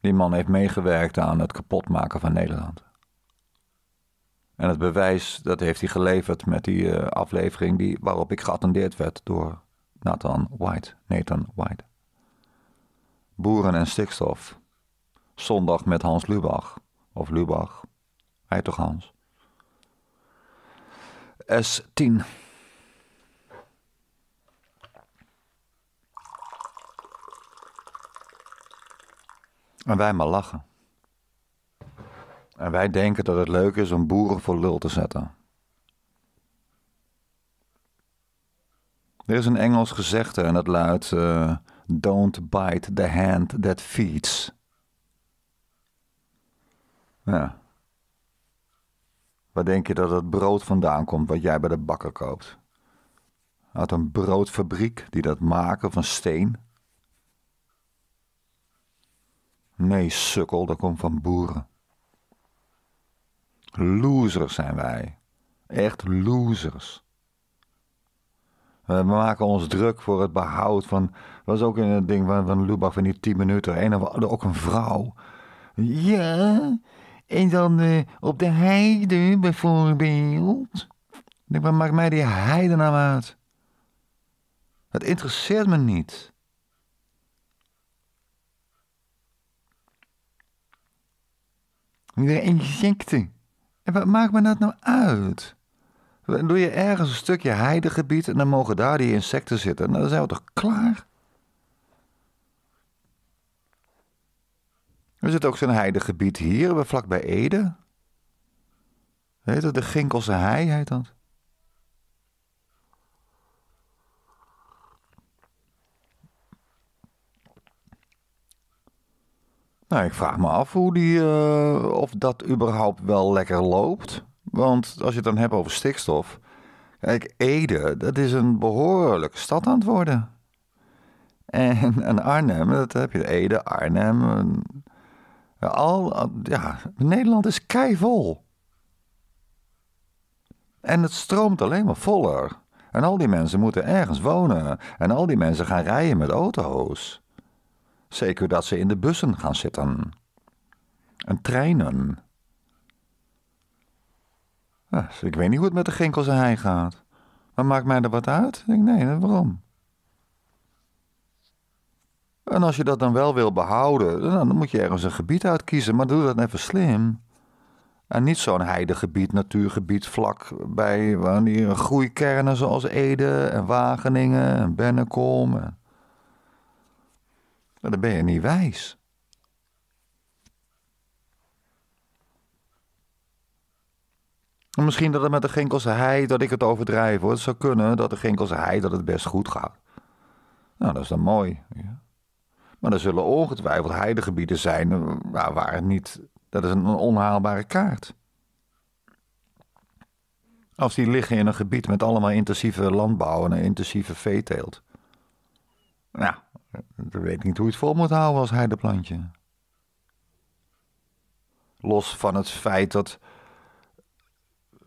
S1: Die man heeft meegewerkt aan het kapotmaken van Nederland. En het bewijs, dat heeft hij geleverd met die eh, aflevering die, waarop ik geattendeerd werd door Nathan White. Nathan White. Boeren en stikstof. Zondag met Hans Lubach. Of Lubach. Hij toch Hans. S10. En wij maar lachen. En wij denken dat het leuk is om boeren voor lul te zetten. Er is een Engels gezegde en dat luidt: eh, Don't bite the hand that feeds. Ja. Waar denk je dat het brood vandaan komt wat jij bij de bakker koopt? Uit een broodfabriek die dat maken van steen? Nee, sukkel, dat komt van boeren. Losers zijn wij. Echt losers. We maken ons druk voor het behoud van. was ook in het ding van, van Lubach van die 10 minuten. En er ook een vrouw. Ja, en dan eh, op de heide bijvoorbeeld. Ik denk, wat maakt mij die heide nou uit? Het interesseert me niet. Weer insecten wat maakt me dat nou uit? Doe je ergens een stukje heidegebied en dan mogen daar die insecten zitten. Nou, dan zijn we toch klaar? Er zit ook zo'n heidegebied hier, vlakbij Ede. Heet dat? De Ginkelse Hei heet dat. Nou, ik vraag me af hoe die, eh, of dat überhaupt wel lekker loopt. Want als je het dan hebt over stikstof. Kijk, Ede, dat is een behoorlijke stad aan het worden. En, en Arnhem, dat heb je. Ede, Arnhem. Al, ja, Nederland is keivol. En het stroomt alleen maar voller. En al die mensen moeten ergens wonen. En al die mensen gaan rijden met auto's. Zeker dat ze in de bussen gaan zitten. En treinen. Dus ik weet niet hoe het met de ginkels en hij gaat. Maar maakt mij er wat uit? Ik denk, nee, waarom? En als je dat dan wel wil behouden, dan moet je ergens een gebied uitkiezen. Maar doe dat even slim. En niet zo'n heidegebied, natuurgebied vlak bij wanneer groeikernen zoals Ede en Wageningen en Bennekom. Nou, dan ben je niet wijs. Misschien dat het met de ginkelse hei dat ik het overdrijf hoor. Het zou kunnen dat de ginkelse hei dat het best goed gaat. Nou, dat is dan mooi. Ja. Maar er zullen ongetwijfeld heidegebieden zijn eh, waar, waar het niet. Dat is een onhaalbare kaart. Als die liggen in een gebied met allemaal intensieve landbouw en een intensieve veeteelt. Nou, weet niet hoe je het vol moet houden als heideplantje. Los van het feit dat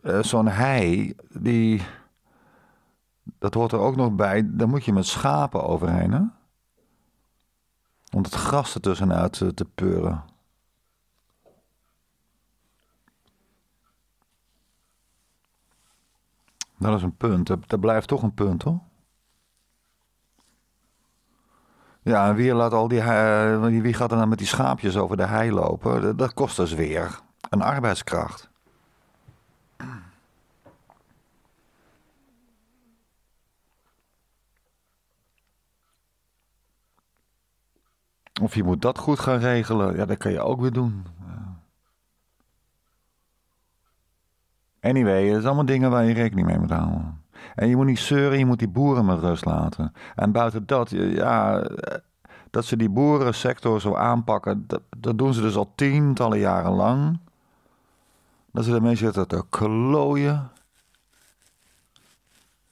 S1: eh, zo'n hei, die, dat hoort er ook nog bij, daar moet je met schapen overheen. Hè? Om het gras ertussenuit te peuren. Dat is een punt. Dat, dat blijft toch een punt hoor. Ja, en wie, laat al die, eh, wie gaat er dan nou met die schaapjes over de hei lopen? Dat, kost dus weer een arbeidskracht. Of je moet dat goed gaan regelen. Ja, dat kan je ook weer doen. Anyway, het zijn allemaal dingen waar je rekening mee moet houden. En je moet niet zeuren, je moet die boeren met rust laten. En buiten dat, ja, dat ze die boerensector zo aanpakken, dat, doen ze dus al tientallen jaren lang. Dat ze mensen zitten te klooien.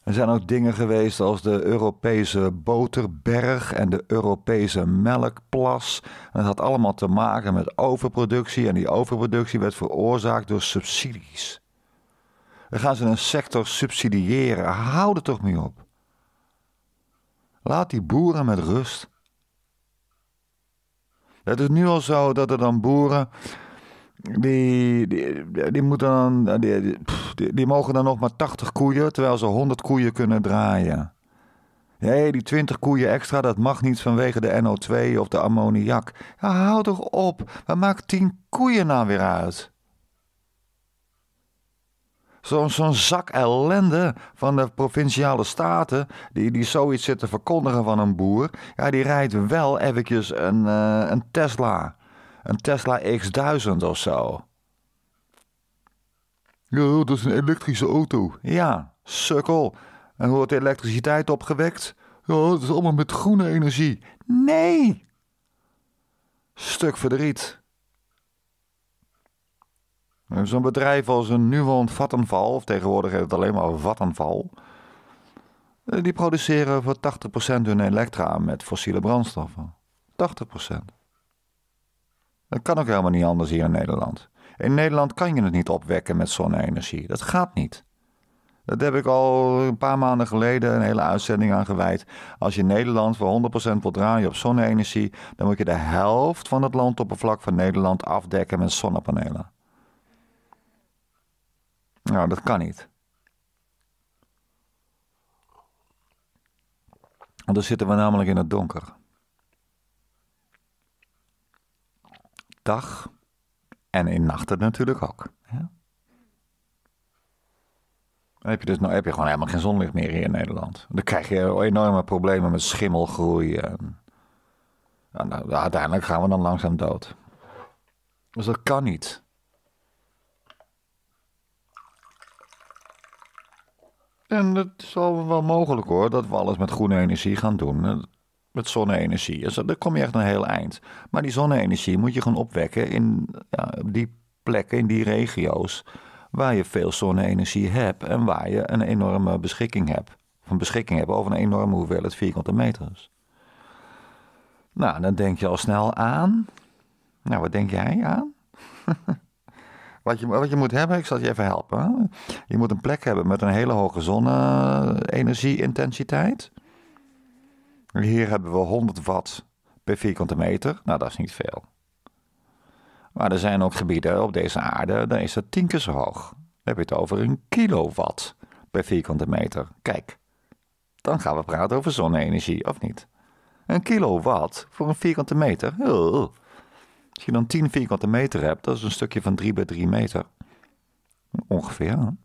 S1: Er zijn ook dingen geweest als de Europese boterberg en de Europese melkplas. dat had allemaal te maken met overproductie. En die overproductie werd veroorzaakt door subsidies. Dan gaan ze een sector subsidiëren. Hou er toch mee op. Laat die boeren met rust. Het is nu al zo dat er dan boeren. Die, die, die, moeten dan, die, die, die, mogen dan nog maar 80 koeien, terwijl ze 100 koeien kunnen draaien. Nee, die 20 koeien extra, dat mag niet vanwege de NO2 of de ammoniak. Ja, hou toch op, waar maakt 10 koeien nou weer uit? Zo'n zo'n zak ellende van de provinciale staten. Die, die zoiets zitten verkondigen van een boer. Ja, die rijdt wel eventjes een, eh, een Tesla. Een Tesla X1000 of zo. Ja, dat is een elektrische auto. Ja, sukkel. En hoe wordt de elektriciteit opgewekt? Ja, dat is allemaal met groene energie. Nee! Stuk verdriet. Zo'n bedrijf als een Nuon Vattenval, of tegenwoordig heet het alleen maar Vattenval, eh, die produceren voor 80% hun elektra met fossiele brandstoffen. 80%. Dat kan ook helemaal niet anders hier in Nederland. In Nederland kan je het niet opwekken met zonne-energie. Dat gaat niet. Dat heb ik al een paar maanden geleden een hele uitzending aan gewijd. Als je Nederland voor 100% wilt draaien op zonne-energie, dan moet je de helft van het landoppervlak van Nederland afdekken met zonnepanelen. Nou, dat kan niet. Want dan zitten we namelijk in het donker. Dag en in nachten natuurlijk ook. Dan heb je, dus, nou, heb je gewoon helemaal geen zonlicht meer hier in Nederland. Dan krijg je enorme problemen met schimmelgroei. En, en nou, uiteindelijk gaan we dan langzaam dood. Dus dat kan niet. En dat is al wel mogelijk hoor, dat we alles met groene energie gaan doen. Eh, met zonne-energie. Dus eh, daar kom je echt een heel eind. Maar die zonne-energie moet je gewoon opwekken in ja, die plekken, in die regio's. waar je veel zonne-energie hebt en waar je een enorme beschikking hebt. Of een beschikking hebben over een enorme hoeveelheid vierkante meters. Nou, dan denk je al snel aan. Nou, wat denk jij aan? Wat je, wat je moet hebben, ik zal je even helpen. Je moet een plek hebben met een hele hoge zonne energie intensiteit. Hier hebben we 100 watt per vierkante meter. Nou, dat is niet veel. Maar er zijn ook gebieden op deze aarde, dan is dat tien keer zo hoog. Dan heb je het over een kilowatt per vierkante meter. Kijk, dan gaan we praten over zonne-energie, of niet? Een kilowatt voor een vierkante meter? Oh. oh. Als je dan 10 vierkante meter hebt, dat is een stukje van 3 bij 3 meter. Ongeveer. Dan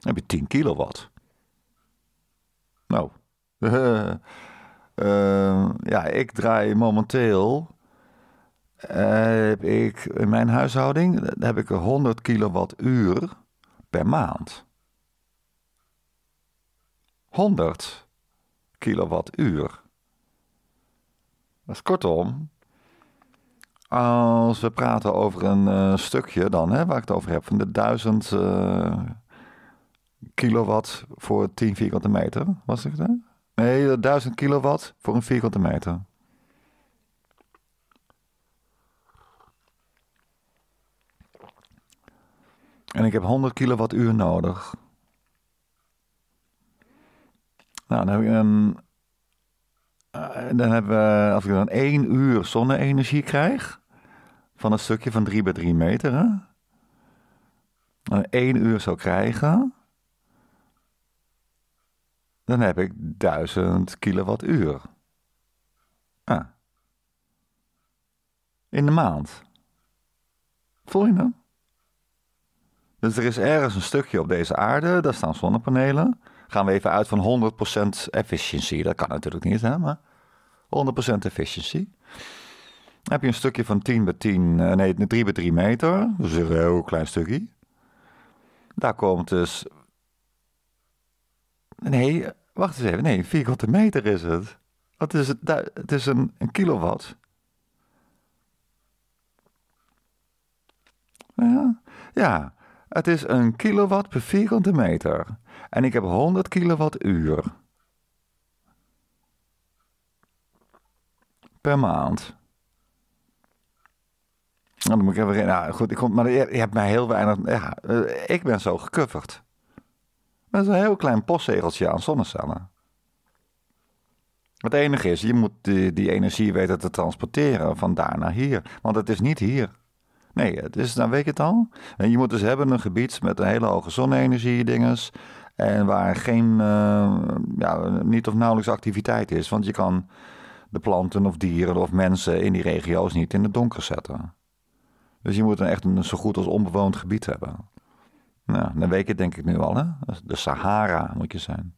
S1: heb je 10 kilowatt. Nou, uh, ja, ik draai momenteel. Eh, heb ik in mijn huishouding heb ik 100 kilowattuur per maand. 100 kilowattuur. is kortom, als we praten over een uh, stukje dan, hè, waar ik het over heb, van de 1000 uh, eh, kilowatt voor 10 vierkante meter, was ik daar? Nee, 1000 eh, kilowatt voor een vierkante meter. En ik heb 100 kilowattuur nodig. Nou, dan heb ik een eh, en dan hebben we, als ik dan één uur zonne-energie krijg, van een stukje van 3 bij 3 meter, hè? En één uur zou krijgen, dan heb ik 1000 kilowattuur. Ah. In de maand. Voel je dat? Nou? Dus er is ergens een stukje op deze aarde, daar staan zonnepanelen gaan we even uit van 100% efficiency. Dat kan natuurlijk niet, hè, maar 100% efficiency. Dan heb je een stukje van 10 bij 10, eh, nee, 3 bij 3 meter. Dat is een heel klein stukje. Daar komt dus. Nee, wacht eens even. Nee, vierkante meter is het. Wat is het? Het is een, een kilowatt. Ja, ja, het is een kilowatt per vierkante meter. En ik heb 100 kilowattuur. Per maand. Nou, dan moet ik even. Nou goed, ik kom, maar je, hebt mij heel weinig. Ja, eh, ik ben zo gecoverd. Met een heel klein postzegeltje aan zonnecellen. Het enige is, je moet die, energie weten te transporteren van daar naar hier. Want het is niet hier. Nee, het is, dan nou, weet je het al. En je moet dus hebben een gebied met een hele hoge zonne-energie dinges. En waar geen, eh, ja, niet of nauwelijks activiteit is. Want je kan de planten of dieren of mensen in die regio's niet in het donker zetten. Dus je moet een echt een zo goed als onbewoond gebied hebben. Nou, dan weet je het denk ik nu al, hè? De Sahara moet je zijn.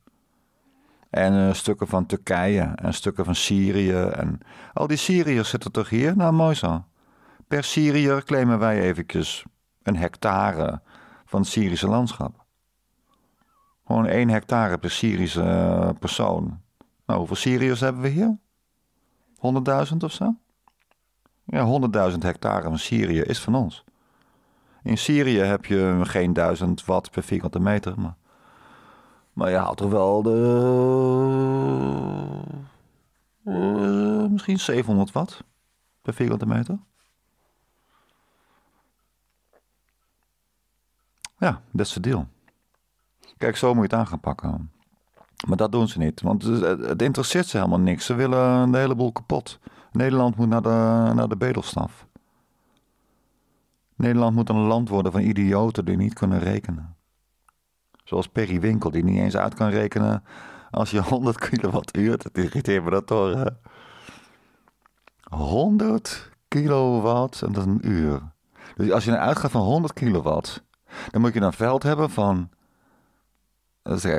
S1: En eh, stukken van Turkije en stukken van Syrië. En al die Syriërs zitten toch hier? Nou, mooi zo. Per Syriër claimen wij eventjes een hectare van het Syrische landschap. Gewoon 1 hectare per Syrische eh, persoon. Nou, hoeveel Syriërs hebben we hier? 100.000 of zo? Ja, 100.000 hectare van Syrië is van ons. In Syrië heb je geen 1000 watt per vierkante meter. Maar, maar je haalt toch wel de. Eh, misschien 700 watt per vierkante meter. Ja, dat is het deal. Kijk, zo moet je het aan gaan pakken. Maar dat doen ze niet, want het interesseert ze helemaal niks. Ze willen een heleboel kapot. Nederland moet naar de, naar de bedelstaf. Nederland moet een land worden van idioten die niet kunnen rekenen. Zoals Perry Winkel, die niet eens uit kan rekenen als je 100 kilowattuur, huurt. irriteert me dat toch, 100 kilowatt, en dat is een uur. Dus als je een uitgaat van 100 kilowatt, dan moet je een veld hebben van dat is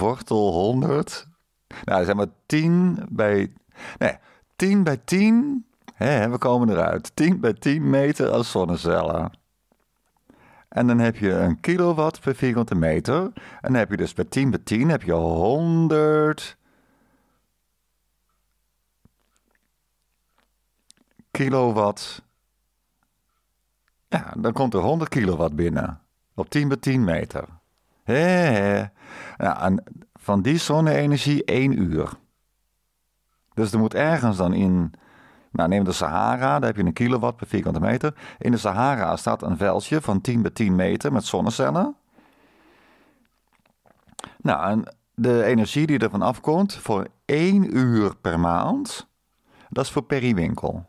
S1: wortel 100. Nou, zeg maar 10 bij. Nee, 10 bij 10. Hè, we komen eruit. 10 bij 10 meter als zonnecellen. En dan heb je een kilowatt per vierkante meter. En dan heb je dus bij 10 bij 10 heb je 100 kilowatt. Ja, dan komt er 100 kilowatt binnen. Op 10 bij 10 meter. hè. Nou, van die zonne-energie één uur. Dus er moet ergens dan in, nou neem de Sahara, daar heb je een kilowatt per vierkante meter. In de Sahara staat een veldje van 10 bij 10 meter met zonnecellen. Nou, en de energie die er van afkomt voor één uur per maand, dat is voor periwinkel.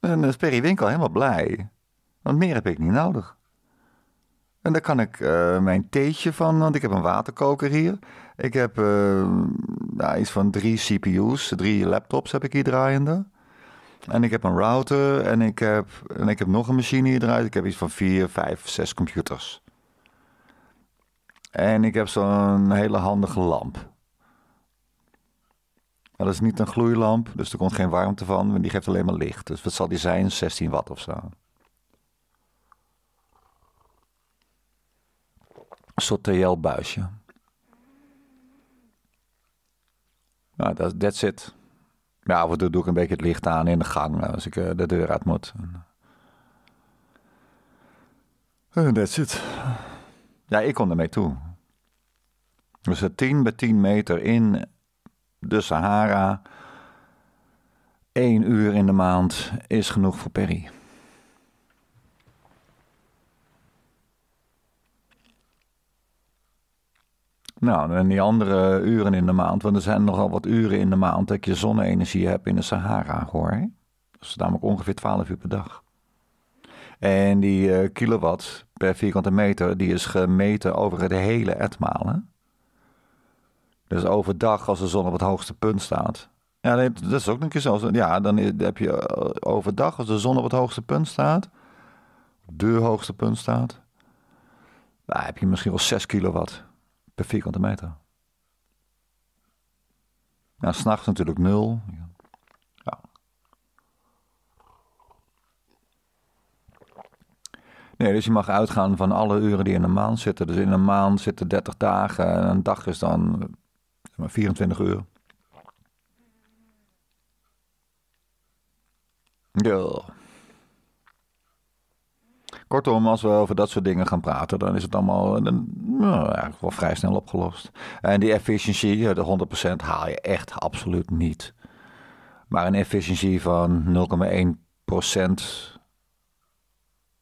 S1: En dan is periwinkel helemaal blij, want meer heb ik niet nodig. En daar kan ik eh, mijn theetje van, want ik heb een waterkoker hier. Ik heb eh, nou, iets van drie CPU's, drie laptops heb ik hier draaiende. En ik heb een router en ik heb, en ik heb nog een machine hier draaien. Ik heb iets van vier, vijf, zes computers. En ik heb zo'n hele handige lamp. Maar dat is niet een gloeilamp, dus er komt geen warmte van. Die geeft alleen maar licht. Dus wat zal die zijn? 16 watt of zo. Sotel buisje. Nou, dat that's it. Ja, af en toe doe ik een beetje het licht aan in de gang eh, als ik eh, de deur uit moet. Dat eh, that's it. Ja, ik kon ermee toe. Dus het 10 bij 10 meter in de Sahara. Eén uur in de maand is genoeg voor Perry. Nou, en die andere uren in de maand, want er zijn nogal wat uren in de maand dat je zonne-energie hebt in de Sahara, hoor. Dat is namelijk ongeveer 12 uur per dag. En die eh, kilowatt per vierkante meter, die is gemeten over het hele etmalen. Dus overdag, als de zon op het hoogste punt staat. Ja, dat is ook een keer zo. Ja, dan heb je eh, overdag, als de zon op het hoogste punt staat. De hoogste punt staat. heb je misschien wel 6 kilowatt per vierkante meter. Nou, s'nachts natuurlijk nul. Ja. Nee, dus je mag uitgaan van alle uren die in een maand zitten. Dus in een maand zitten 30 dagen en een dag is dan 24 uur. Ja. Kortom, als we over dat soort dingen gaan praten, dan is het allemaal nou, eigenlijk wel vrij snel opgelost. En die efficiëntie, de 100% haal je echt absoluut niet. Maar een efficiëntie van 0,1%.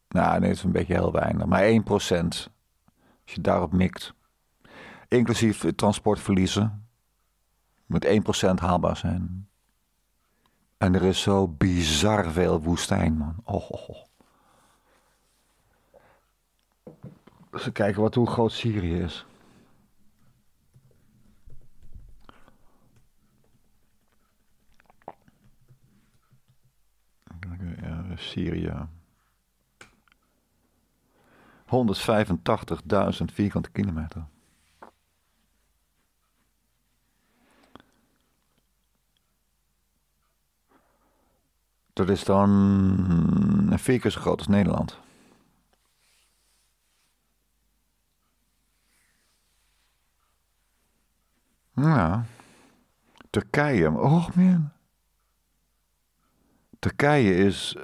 S1: Nou, nee, is een beetje heel weinig. Maar 1%. Als je daarop mikt. Inclusief transportverliezen. Moet 1% haalbaar zijn. En er is zo bizar veel woestijn, man. Oh, oh, oh. Even kijken wat, hoe groot Syrië is. Syrië. 185.000 vierkante kilometer. Dat is dan vier keer zo groot als Nederland. Ja. Nou, Turkije. Oh man. Turkije is,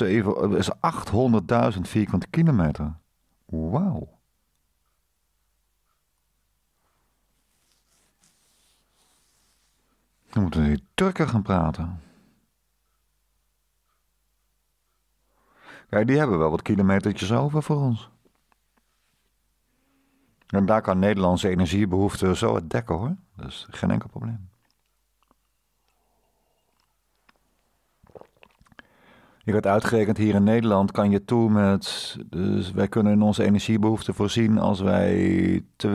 S1: eh, eh, is 800.000 vierkante kilometer. Wauw. Dan moeten die Turken gaan praten. Kijk, die hebben wel wat kilometertjes over voor ons. En daar kan Nederlandse energiebehoefte zo het dekken hoor. Dus geen enkel probleem. Je had uitgerekend hier in Nederland kan je toe met. Dus wij kunnen in onze energiebehoeften voorzien als wij 20.000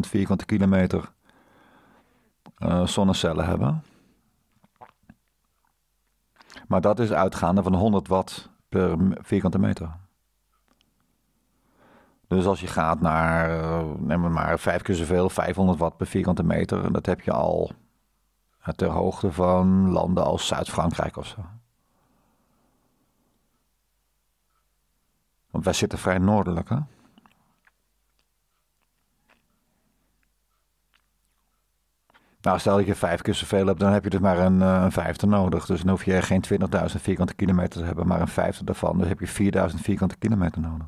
S1: vierkante kilometer eh, zonnecellen hebben. Maar dat is uitgaande van 100 watt per vierkante meter. Dus als je gaat naar, eh, neem maar vijf keer zoveel, 500 watt per vierkante meter, en dat heb je al ter hoogte van landen als Zuid-Frankrijk of zo. Want wij zitten vrij noordelijk, hè? Nou, stel dat je vijf keer zoveel hebt, dan heb je dus maar een, eh, een vijfde nodig. Dus dan hoef je geen 20.000 vierkante kilometer te hebben, maar een vijfde daarvan. Dus heb je 4.000 vierkante kilometer nodig.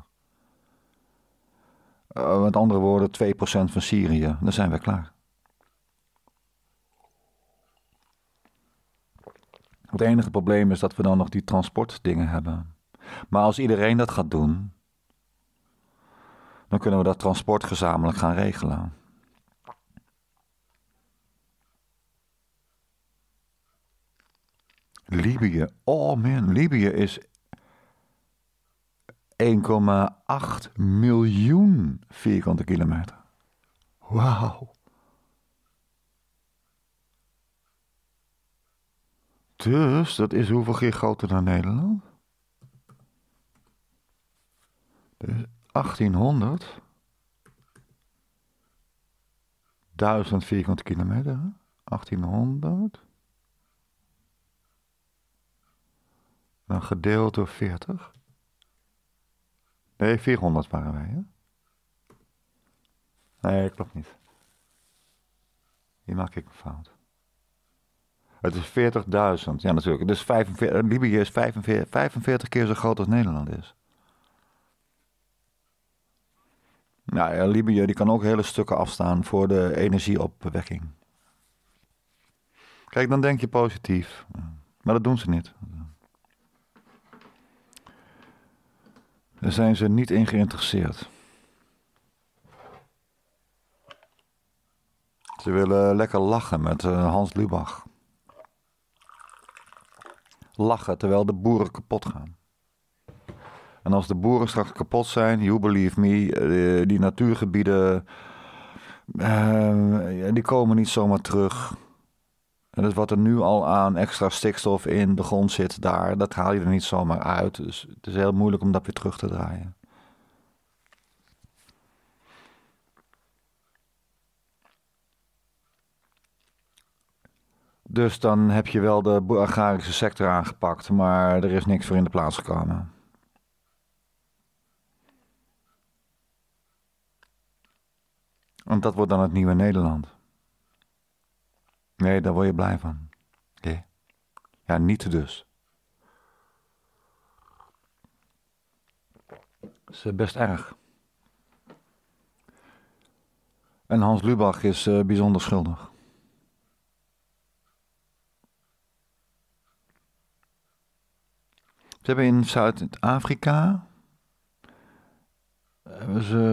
S1: Eh, met andere woorden, 2% van Syrië. Dan zijn we klaar. Het enige probleem is dat we dan nog die transportdingen hebben. Maar als iedereen dat gaat doen, dan kunnen we dat transport gezamenlijk gaan regelen. Libië, oh man, Libië is 1,8 miljoen vierkante kilometer. Wauw. Dus dat is hoeveel keer groter dan Nederland? Dus 1800. 1000 vierkante kilometer. 1800. Dan gedeeld door 40. Nee, 400 waren wij, Nee, klopt niet. Hier maak ik een fout. Het is 40.000, ja natuurlijk. Dus 45, Libië is 45, 45 keer zo groot als Nederland is. Nou ja, Libië die kan ook hele stukken afstaan voor de energieopwekking. Kijk, dan denk je positief. Maar dat doen ze niet. Daar zijn ze niet in geïnteresseerd. Ze willen lekker lachen met eh, Hans Lubach. Lachen terwijl de boeren kapot gaan. En als de boeren straks kapot zijn, you believe me, eh, die natuurgebieden, eh, die komen niet zomaar terug. En dus wat er nu al aan extra stikstof in de grond zit daar, dat haal je er niet zomaar uit. Dus het is heel moeilijk om dat weer terug te draaien. Dus dan heb je wel de agrarische sector aangepakt, maar er is niks voor in de plaats gekomen. Want dat wordt dan het nieuwe Nederland. Nee, daar word je blij van. Ja, niet dus. Dat is eh, best erg. En Hans Lubach is uh, bijzonder schuldig. Ze hebben in Zuid-Afrika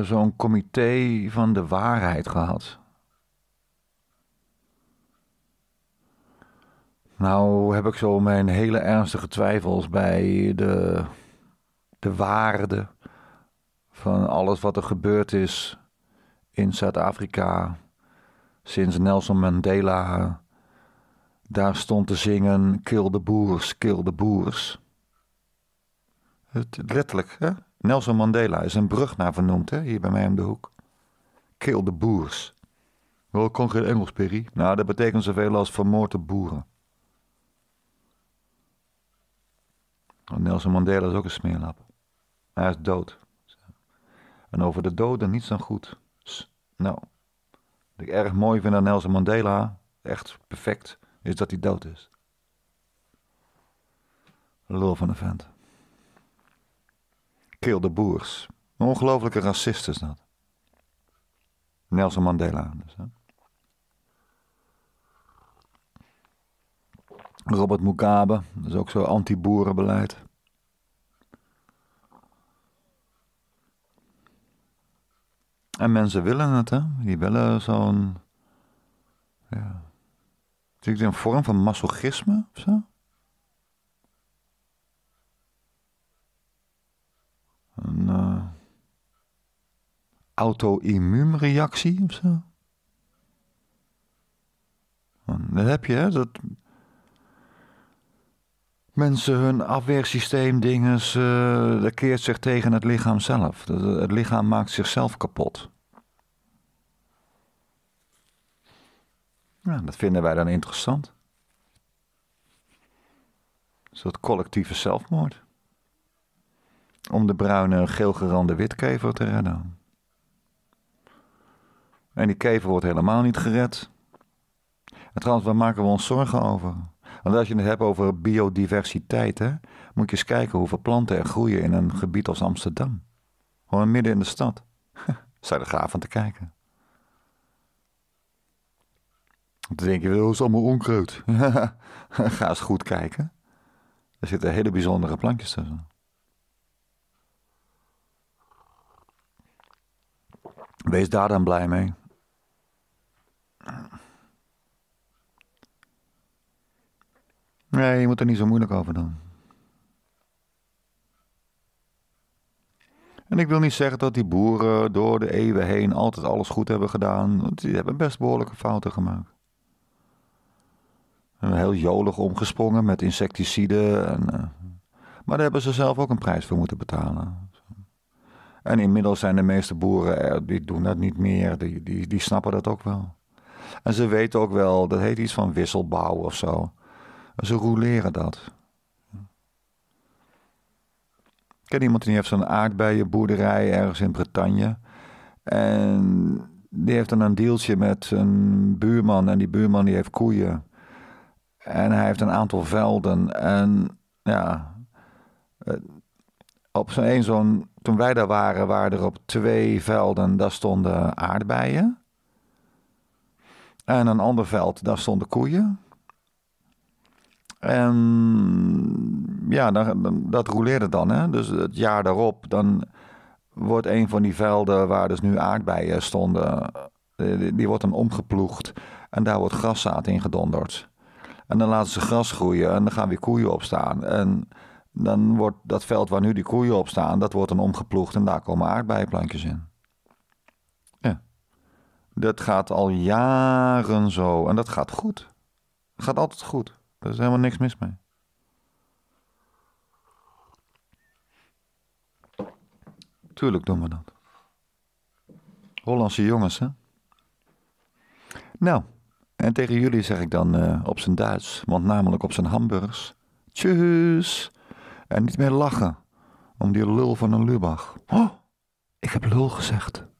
S1: zo'n comité van de waarheid gehad. Nou heb ik zo mijn hele ernstige twijfels bij de, de waarde van alles wat er gebeurd is in Zuid-Afrika sinds Nelson Mandela daar stond te zingen: Kill the boers, kill the boers. Het, letterlijk, hè? Nelson Mandela is een brug naar vernoemd, hè? hier bij mij om de hoek. Kill the boers. Wel, ik kon geen Engels, Perry. Nou, dat betekent zoveel als vermoorde boeren. Nelson Mandela is ook een smeerlap. Hij is dood. En over de doden niets dan goed. Nou, wat ik erg mooi vind aan Nelson Mandela, echt perfect, is dat hij dood is. Lul van de vent. Kill de boers. Een ongelofelijke racist is dat. Nelson Mandela dus, hè? Robert Mugabe, dat is ook zo anti-boerenbeleid. En mensen willen het, hè? Die willen zo'n. Ja. Is een vorm van masochisme of zo? Een uh, auto-immuunreactie of zo? Dat heb je, hè? Dat mensen hun afweersysteem, dingen, uh, dat keert zich tegen het lichaam zelf. Het lichaam maakt zichzelf kapot. dat vinden wij dan interessant. Dus dat collectieve zelfmoord. Om de bruine, geelgerande witkever te redden. En die kever wordt helemaal niet gered. En trouwens, waar maken we ons zorgen over? Want als je het hebt over biodiversiteit, hè, moet je eens kijken hoeveel planten er groeien in een gebied als Amsterdam. Gewoon midden in de stad. Zijn er gaaf aan te kijken. Dan denk je, oh, dat is allemaal onkruid. Ga eens goed kijken. Er zitten hele bijzondere plantjes tussen. Wees daar dan blij mee. Nee, je moet er niet zo moeilijk over doen. En ik wil niet zeggen dat die boeren door de eeuwen heen altijd alles goed hebben gedaan, want die hebben best behoorlijke fouten gemaakt. hebben heel jolig omgesprongen met insecticiden. En, eh, maar daar hebben ze zelf ook een prijs voor moeten betalen. En inmiddels zijn de meeste boeren, eh, die doen dat niet meer, die, die, die snappen dat ook wel. En ze weten ook wel, dat heet iets van wisselbouw of zo. Ze roleren dat. Ik ken iemand die heeft zo'n aardbeienboerderij ergens in Bretagne. En die heeft dan een deeltje met een buurman. En die buurman die heeft koeien. En hij heeft een aantal velden. En ja, eh, op zo'n zo'n. Toen wij daar waren, waren er op twee velden. Daar stonden aardbeien. En een ander veld, daar stonden koeien. En ja, dan, dan, dat roleerde dan. Hè? Dus het jaar daarop, dan wordt een van die velden waar dus nu aardbeien stonden, eh, die, wordt dan omgeploegd. En daar wordt graszaad in gedonderd. En dan laten ze gras groeien en dan gaan weer koeien opstaan En dan wordt dat veld waar nu die koeien op staan, dat wordt dan omgeploegd en daar komen aardbeiplantjes in. Ja. Dat gaat al jaren zo en dat gaat goed. Het gaat altijd goed. Daar is helemaal niks mis mee. Tuurlijk doen we dat. Hollandse jongens, hè? Nou, en tegen jullie zeg ik dan eh, op zijn Duits, want namelijk op zijn hamburgers. Tjus! En niet meer lachen om die lul van een Lubach. Oh, ik heb lul gezegd.